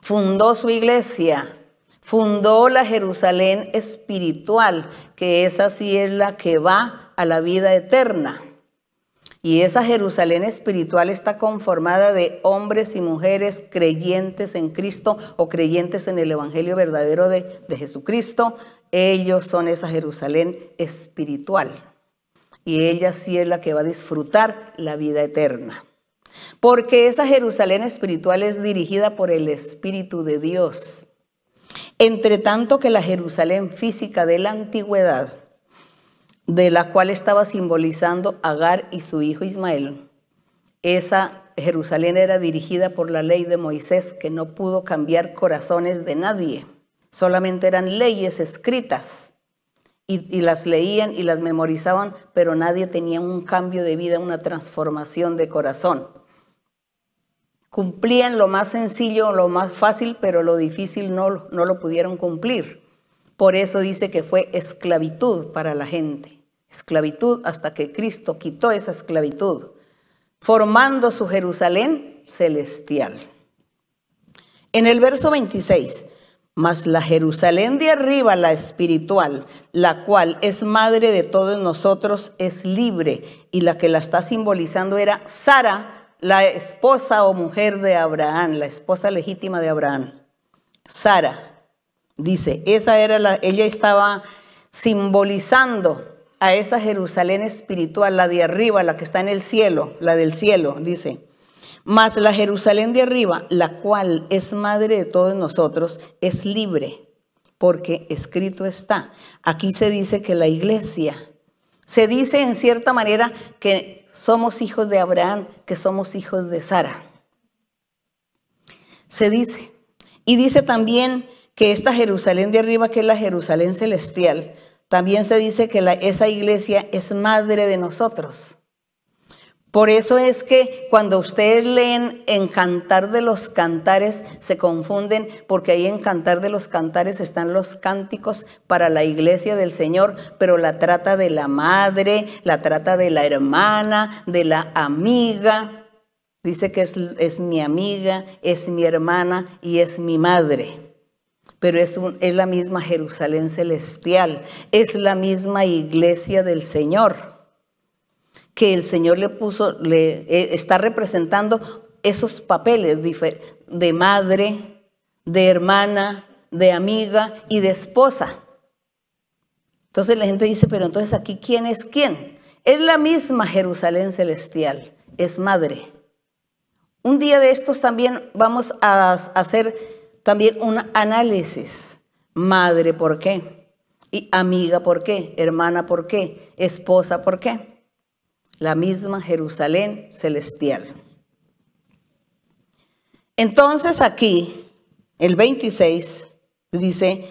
fundó su iglesia, fundó la Jerusalén espiritual, que esa sí es la que va a la vida eterna. Y esa Jerusalén espiritual está conformada de hombres y mujeres creyentes en Cristo o creyentes en el Evangelio verdadero de, de Jesucristo. Ellos son esa Jerusalén espiritual y ella sí es la que va a disfrutar la vida eterna. Porque esa Jerusalén espiritual es dirigida por el Espíritu de Dios. Entre tanto que la Jerusalén física de la antigüedad, de la cual estaba simbolizando Agar y su hijo Ismael, esa Jerusalén era dirigida por la ley de Moisés que no pudo cambiar corazones de nadie, solamente eran leyes escritas y, las leían y las memorizaban, pero nadie tenía un cambio de vida, una transformación de corazón. Cumplían lo más sencillo, lo más fácil, pero lo difícil no, no lo pudieron cumplir. Por eso dice que fue esclavitud para la gente, esclavitud hasta que Cristo quitó esa esclavitud, formando su Jerusalén celestial. En el verso 26, mas la Jerusalén de arriba, la espiritual, la cual es madre de todos nosotros, es libre. Y la que la está simbolizando era Sara, la esposa o mujer de Abraham, la esposa legítima de Abraham. Sara, dice, esa era la, ella estaba simbolizando a esa Jerusalén espiritual, la de arriba, la que está en el cielo, la del cielo, dice. Mas la Jerusalén de arriba, la cual es madre de todos nosotros, es libre, porque escrito está. Aquí se dice que la iglesia, se dice en cierta manera que somos hijos de Abraham, que somos hijos de Sara. Se dice. Y dice también que esta Jerusalén de arriba, que es la Jerusalén celestial, también se dice que esa iglesia es madre de nosotros. Por eso es que cuando ustedes leen en Cantar de los Cantares se confunden porque ahí en Cantar de los Cantares están los cánticos para la iglesia del Señor, pero la trata de la madre, la trata de la hermana, de la amiga. Dice que es, mi amiga, es mi hermana y es mi madre pero es, la misma Jerusalén celestial, es la misma iglesia del Señor que el Señor le puso, le eh, está representando esos papeles de madre, de hermana, de amiga y de esposa. Entonces la gente dice, pero entonces aquí quién es quién? Es la misma Jerusalén celestial, es madre. Un día de estos también vamos a hacer también un análisis. Madre, ¿por qué? Y amiga, ¿por qué? Hermana, ¿por qué? Esposa, ¿por qué? la misma Jerusalén celestial. Entonces aquí, el 26, dice,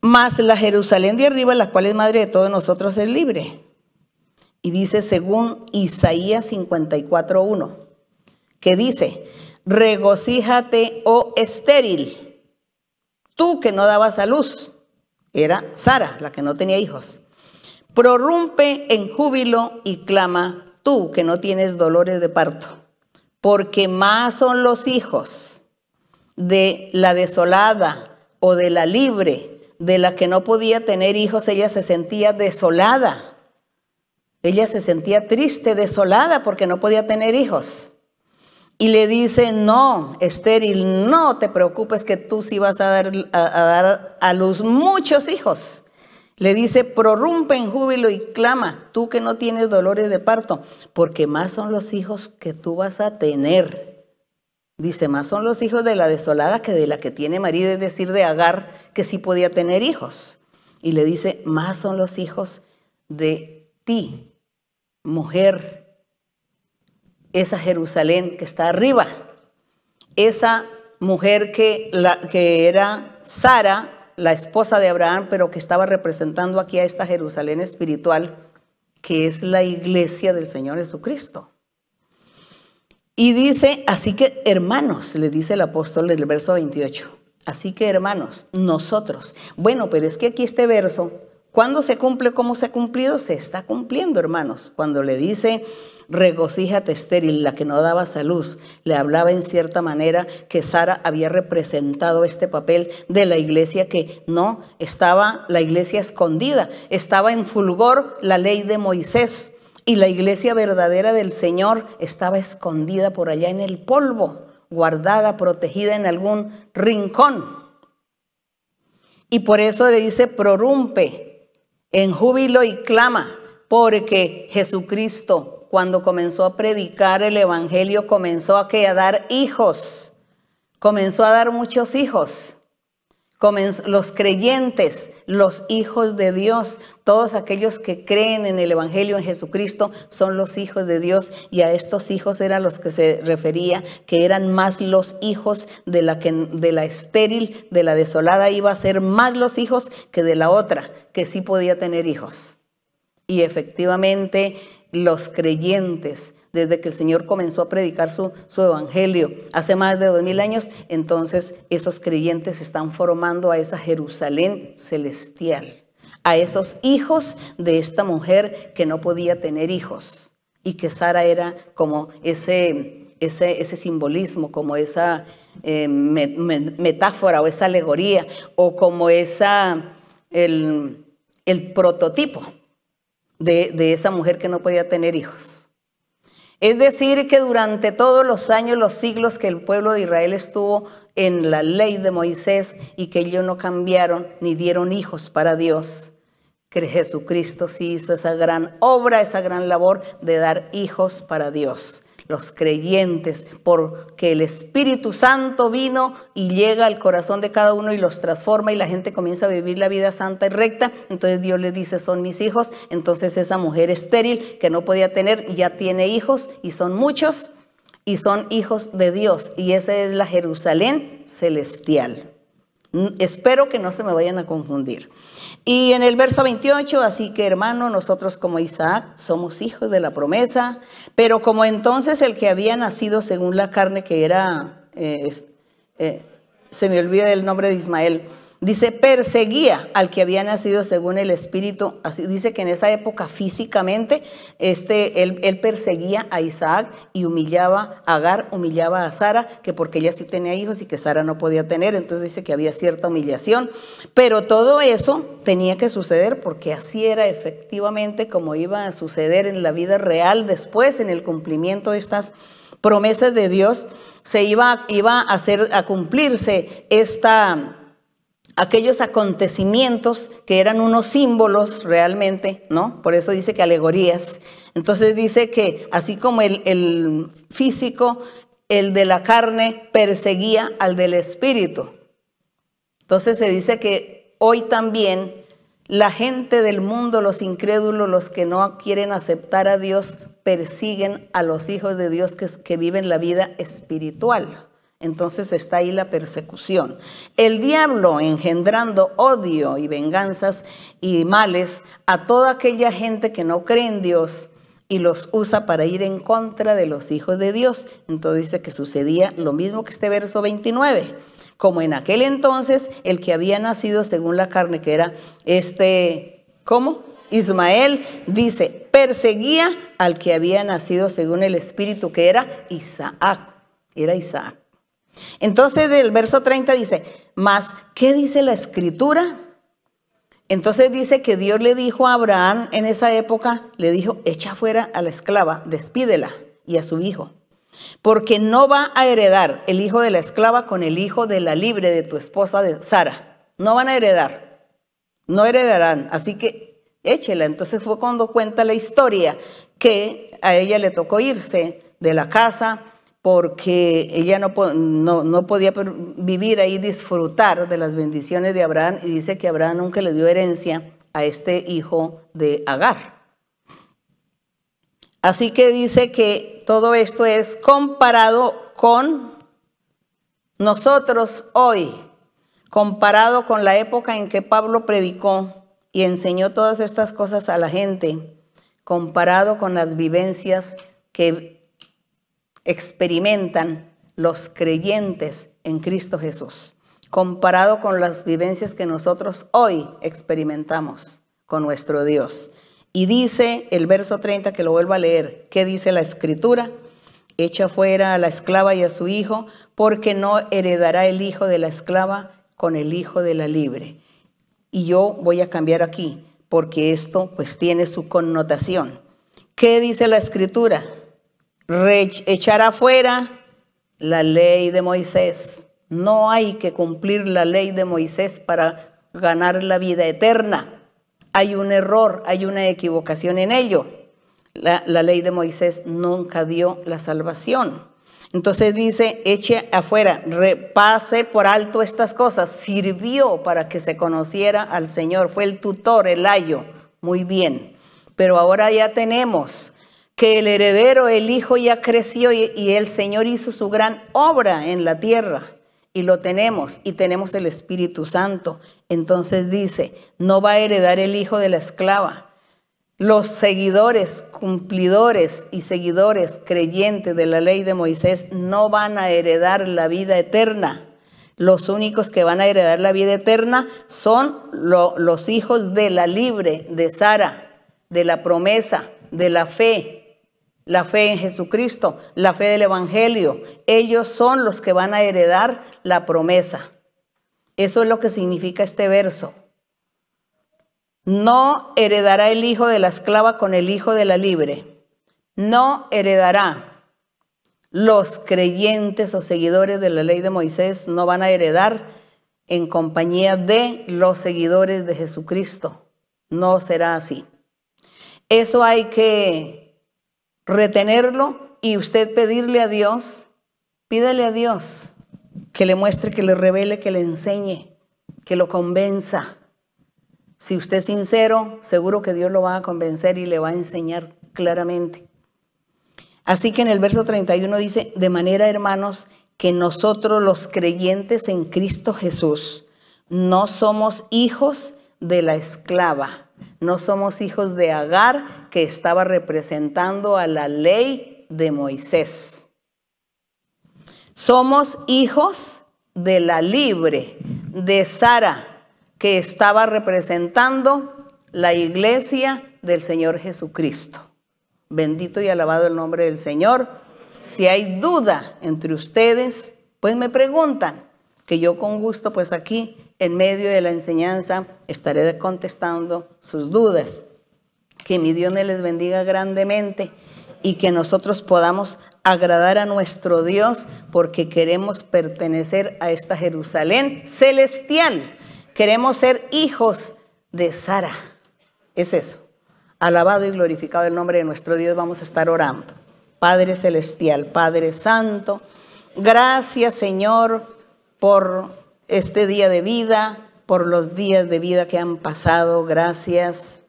más la Jerusalén de arriba, la cual es madre de todos nosotros, es libre. Y dice según Isaías 54.1, que dice, regocíjate, oh estéril, tú que no dabas a luz. Era Sara, la que no tenía hijos prorrumpe en júbilo y clama, tú que no tienes dolores de parto, porque más son los hijos de la desolada o de la libre, de la que no podía tener hijos, ella se sentía desolada. Ella se sentía triste, desolada, porque no podía tener hijos. Y le dice, no, estéril, no te preocupes que tú sí vas a dar a, dar a luz muchos hijos. Le dice, prorrumpe en júbilo y clama, tú que no tienes dolores de parto, porque más son los hijos que tú vas a tener. Dice, más son los hijos de la desolada que de la que tiene marido, es decir, de Agar, que sí podía tener hijos. Y le dice, más son los hijos de ti, mujer, esa Jerusalén que está arriba, esa mujer que, que era Sara, la esposa de Abraham, pero que estaba representando aquí a esta Jerusalén espiritual, que es la iglesia del Señor Jesucristo. Y dice, así que hermanos, le dice el apóstol en el verso 28, así que hermanos, nosotros. Bueno, pero es que aquí este verso ¿Cuándo se cumple como se ha cumplido, se está cumpliendo, hermanos. Cuando le dice, regocíjate estéril, la que no daba salud, le hablaba en cierta manera que Sara había representado este papel de la iglesia que no estaba la iglesia escondida, estaba en fulgor la ley de Moisés y la iglesia verdadera del Señor estaba escondida por allá en el polvo, guardada, protegida en algún rincón. Y por eso le dice, prorumpe, en júbilo y clama, porque Jesucristo, cuando comenzó a predicar el Evangelio, comenzó a, que, a dar hijos, comenzó a dar muchos hijos los creyentes, los hijos de Dios, todos aquellos que creen en el Evangelio, en Jesucristo, son los hijos de Dios y a estos hijos eran los que se refería, que eran más los hijos de la, que, de la estéril, de la desolada, iba a ser más los hijos que de la otra, que sí podía tener hijos. Y efectivamente los creyentes, desde que el Señor comenzó a predicar su, evangelio hace más de dos mil años, entonces esos creyentes están formando a esa Jerusalén celestial, a esos hijos de esta mujer que no podía tener hijos y que Sara era como ese, ese, ese simbolismo, como esa eh, metáfora o esa alegoría o como esa, el, el prototipo de, esa mujer que no podía tener hijos. Es decir, que durante todos los años, los siglos que el pueblo de Israel estuvo en la ley de Moisés y que ellos no cambiaron ni dieron hijos para Dios, que Jesucristo sí hizo esa gran obra, esa gran labor de dar hijos para Dios los creyentes, porque el Espíritu Santo vino y llega al corazón de cada uno y los transforma y la gente comienza a vivir la vida santa y recta. Entonces Dios le dice, son mis hijos. Entonces esa mujer estéril que no podía tener ya tiene hijos y son muchos y son hijos de Dios. Y esa es la Jerusalén celestial. Mm, espero que no se me vayan a confundir. Y en el verso 28, así que hermano, nosotros como Isaac somos hijos de la promesa, pero como entonces el que había nacido según la carne que era, eh, eh, se me olvida el nombre de Ismael, Dice, perseguía al que había nacido según el Espíritu. Así dice que en esa época físicamente, este, él, perseguía a Isaac y humillaba a Agar, humillaba a Sara, que porque ella sí tenía hijos y que Sara no podía tener. Entonces dice que había cierta humillación. Pero todo eso tenía que suceder porque así era efectivamente como iba a suceder en la vida real después, en el cumplimiento de estas promesas de Dios. Se iba, iba a, hacer, a cumplirse esta aquellos acontecimientos que eran unos símbolos realmente, ¿no? Por eso dice que alegorías. Entonces dice que así como el, físico, el de la carne perseguía al del espíritu. Entonces se dice que hoy también la gente del mundo, los incrédulos, los que no quieren aceptar a Dios, persiguen a los hijos de Dios que, que viven la vida espiritual. Entonces está ahí la persecución. El diablo engendrando odio y venganzas y males a toda aquella gente que no cree en Dios y los usa para ir en contra de los hijos de Dios. Entonces dice que sucedía lo mismo que este verso 29. Como en aquel entonces el que había nacido según la carne, que era este, ¿cómo? Ismael, dice, perseguía al que había nacido según el espíritu, que era Isaac. Era Isaac. Entonces del verso 30 dice, mas, ¿qué dice la escritura? Entonces dice que Dios le dijo a Abraham en esa época, le dijo, echa fuera a la esclava, despídela y a su hijo, porque no va a heredar el hijo de la esclava con el hijo de la libre de tu esposa de Sara. No van a heredar, no heredarán, así que échela. Entonces fue cuando cuenta la historia que a ella le tocó irse de la casa, porque ella no, no, podía vivir ahí, disfrutar de las bendiciones de Abraham, y dice que Abraham nunca le dio herencia a este hijo de Agar. Así que dice que todo esto es comparado con nosotros hoy, comparado con la época en que Pablo predicó y enseñó todas estas cosas a la gente, comparado con las vivencias que experimentan los creyentes en Cristo Jesús, comparado con las vivencias que nosotros hoy experimentamos con nuestro Dios. Y dice el verso 30, que lo vuelvo a leer, ¿qué dice la escritura? Echa fuera a la esclava y a su hijo, porque no heredará el hijo de la esclava con el hijo de la libre. Y yo voy a cambiar aquí, porque esto pues tiene su connotación. ¿Qué dice la escritura? echar afuera la ley de Moisés. No hay que cumplir la ley de Moisés para ganar la vida eterna. Hay un error, hay una equivocación en ello. La, ley de Moisés nunca dio la salvación. Entonces dice, eche afuera, repase por alto estas cosas. Sirvió para que se conociera al Señor, fue el tutor, el ayo. Muy bien. Pero ahora ya tenemos que el heredero, el hijo ya creció y, el Señor hizo su gran obra en la tierra. Y lo tenemos, y tenemos el Espíritu Santo. Entonces dice, no va a heredar el hijo de la esclava. Los seguidores, cumplidores y seguidores creyentes de la ley de Moisés no van a heredar la vida eterna. Los únicos que van a heredar la vida eterna son los hijos de la libre, de Sara, de la promesa, de la fe, la fe en Jesucristo, la fe del Evangelio. Ellos son los que van a heredar la promesa. Eso es lo que significa este verso. No heredará el hijo de la esclava con el hijo de la libre. No heredará. Los creyentes o seguidores de la ley de Moisés no van a heredar en compañía de los seguidores de Jesucristo. No será así. Eso hay que retenerlo y usted pedirle a Dios, pídale a Dios que le muestre, que le revele, que le enseñe, que lo convenza. Si usted es sincero, seguro que Dios lo va a convencer y le va a enseñar claramente. Así que en el verso 31 dice, de manera hermanos, que nosotros los creyentes en Cristo Jesús no somos hijos de la esclava, no somos hijos de Agar, que estaba representando a la ley de Moisés. Somos hijos de la libre, de Sara, que estaba representando la iglesia del Señor Jesucristo. Bendito y alabado el nombre del Señor. Si hay duda entre ustedes, pues me preguntan, que yo con gusto pues aquí en medio de la enseñanza estaré contestando sus dudas. Que mi Dios me les bendiga grandemente y que nosotros podamos agradar a nuestro Dios porque queremos pertenecer a esta Jerusalén celestial. Queremos ser hijos de Sara. Es eso. Alabado y glorificado el nombre de nuestro Dios, vamos a estar orando. Padre Celestial, Padre Santo, gracias Señor por este día de vida, por los días de vida que han pasado. Gracias.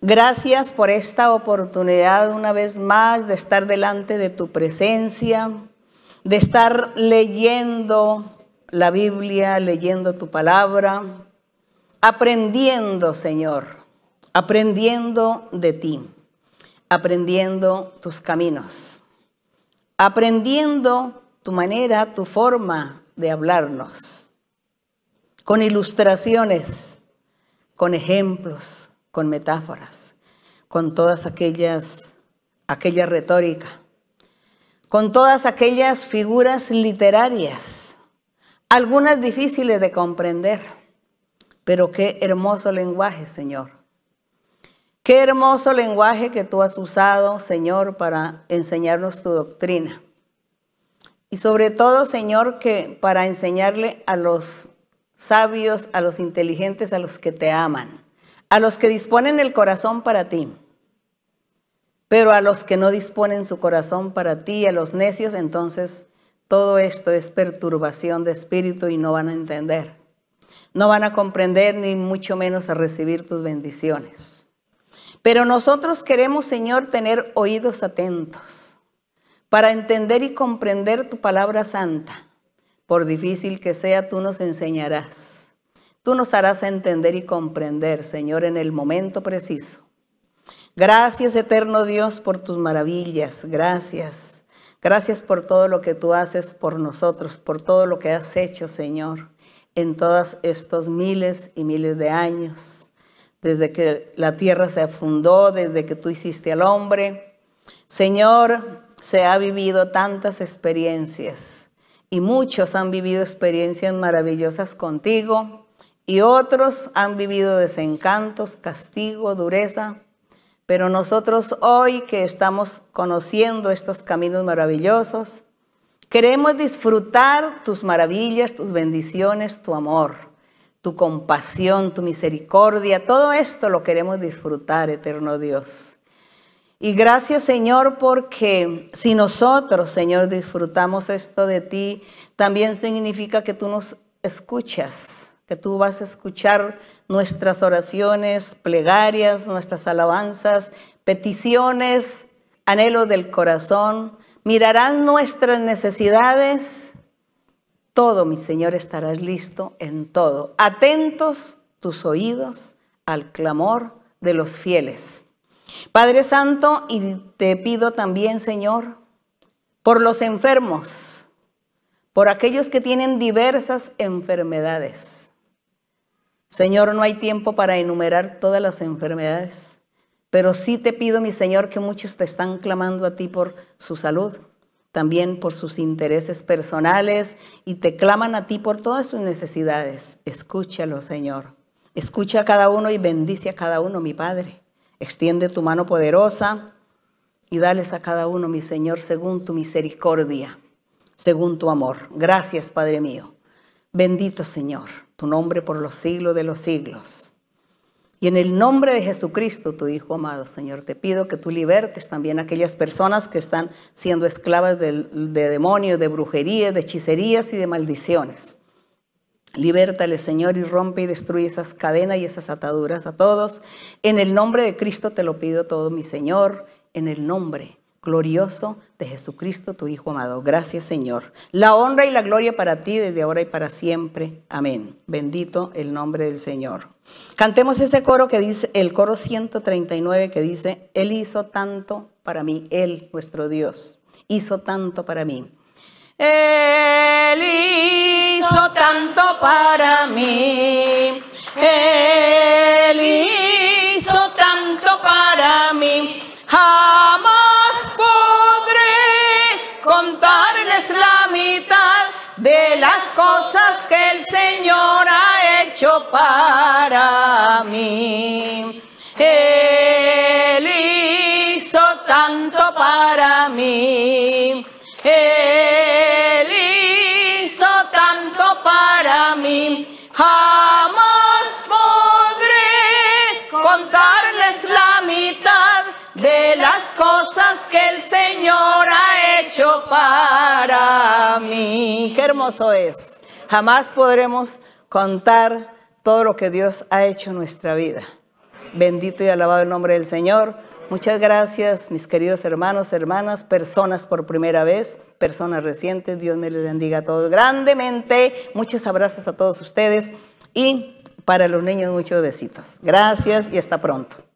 Gracias por esta oportunidad una vez más de estar delante de tu presencia, de estar leyendo la Biblia, leyendo tu palabra, aprendiendo, Señor, aprendiendo de ti, aprendiendo tus caminos, aprendiendo tu manera, tu forma de hablarnos con ilustraciones, con ejemplos, con metáforas, con todas aquellas, aquella retórica, con todas aquellas figuras literarias, algunas difíciles de comprender, pero qué hermoso lenguaje, Señor. Qué hermoso lenguaje que tú has usado, Señor, para enseñarnos tu doctrina. Y sobre todo, Señor, que para enseñarle a los sabios, a los inteligentes, a los que te aman, a los que disponen el corazón para ti. Pero a los que no disponen su corazón para ti, a los necios, entonces todo esto es perturbación de espíritu y no van a entender. No van a comprender ni mucho menos a recibir tus bendiciones. Pero nosotros queremos, Señor, tener oídos atentos para entender y comprender tu palabra santa por difícil que sea, tú nos enseñarás. Tú nos harás entender y comprender, Señor, en el momento preciso. Gracias, eterno Dios, por tus maravillas. Gracias. Gracias por todo lo que tú haces por nosotros, por todo lo que has hecho, Señor, en todos estos miles y miles de años, desde que la tierra se fundó, desde que tú hiciste al hombre. Señor, se ha vivido tantas experiencias y muchos han vivido experiencias maravillosas contigo y otros han vivido desencantos, castigo, dureza. Pero nosotros hoy que estamos conociendo estos caminos maravillosos, queremos disfrutar tus maravillas, tus bendiciones, tu amor, tu compasión, tu misericordia. Todo esto lo queremos disfrutar, eterno Dios. Y gracias Señor porque si nosotros, Señor, disfrutamos esto de ti, también significa que tú nos escuchas, que tú vas a escuchar nuestras oraciones, plegarias, nuestras alabanzas, peticiones, anhelo del corazón. Mirarás nuestras necesidades. Todo, mi Señor, estarás listo en todo. Atentos tus oídos al clamor de los fieles. Padre Santo, y te pido también, Señor, por los enfermos, por aquellos que tienen diversas enfermedades. Señor, no hay tiempo para enumerar todas las enfermedades, pero sí te pido, mi Señor, que muchos te están clamando a ti por su salud, también por sus intereses personales, y te claman a ti por todas sus necesidades. Escúchalo, Señor. Escucha a cada uno y bendice a cada uno, mi Padre. Extiende tu mano poderosa y dales a cada uno, mi Señor, según tu misericordia, según tu amor. Gracias, Padre mío. Bendito Señor, tu nombre por los siglos de los siglos. Y en el nombre de Jesucristo, tu Hijo amado, Señor, te pido que tú libertes también a aquellas personas que están siendo esclavas de, de demonios, de brujerías, de hechicerías y de maldiciones. Libértale, Señor, y rompe y destruye esas cadenas y esas ataduras a todos. En el nombre de Cristo te lo pido todo, mi Señor, en el nombre glorioso de Jesucristo, tu Hijo amado. Gracias, Señor. La honra y la gloria para ti desde ahora y para siempre. Amén. Bendito el nombre del Señor. Cantemos ese coro que dice, el coro 139 que dice, Él hizo tanto para mí, Él, nuestro Dios, hizo tanto para mí. Él hizo tanto para mí. Él hizo tanto para mí. Jamás podré contarles la mitad de las cosas que el Señor ha hecho para mí. Él hizo tanto para mí. Él mí. Jamás podré contarles la mitad de las cosas que el Señor ha hecho para mí. Qué hermoso es. Jamás podremos contar todo lo que Dios ha hecho en nuestra vida. Bendito y alabado el nombre del Señor. Muchas gracias, mis queridos hermanos, hermanas, personas por primera vez, personas recientes. Dios me les bendiga a todos grandemente. Muchos abrazos a todos ustedes y para los niños muchos besitos. Gracias y hasta pronto.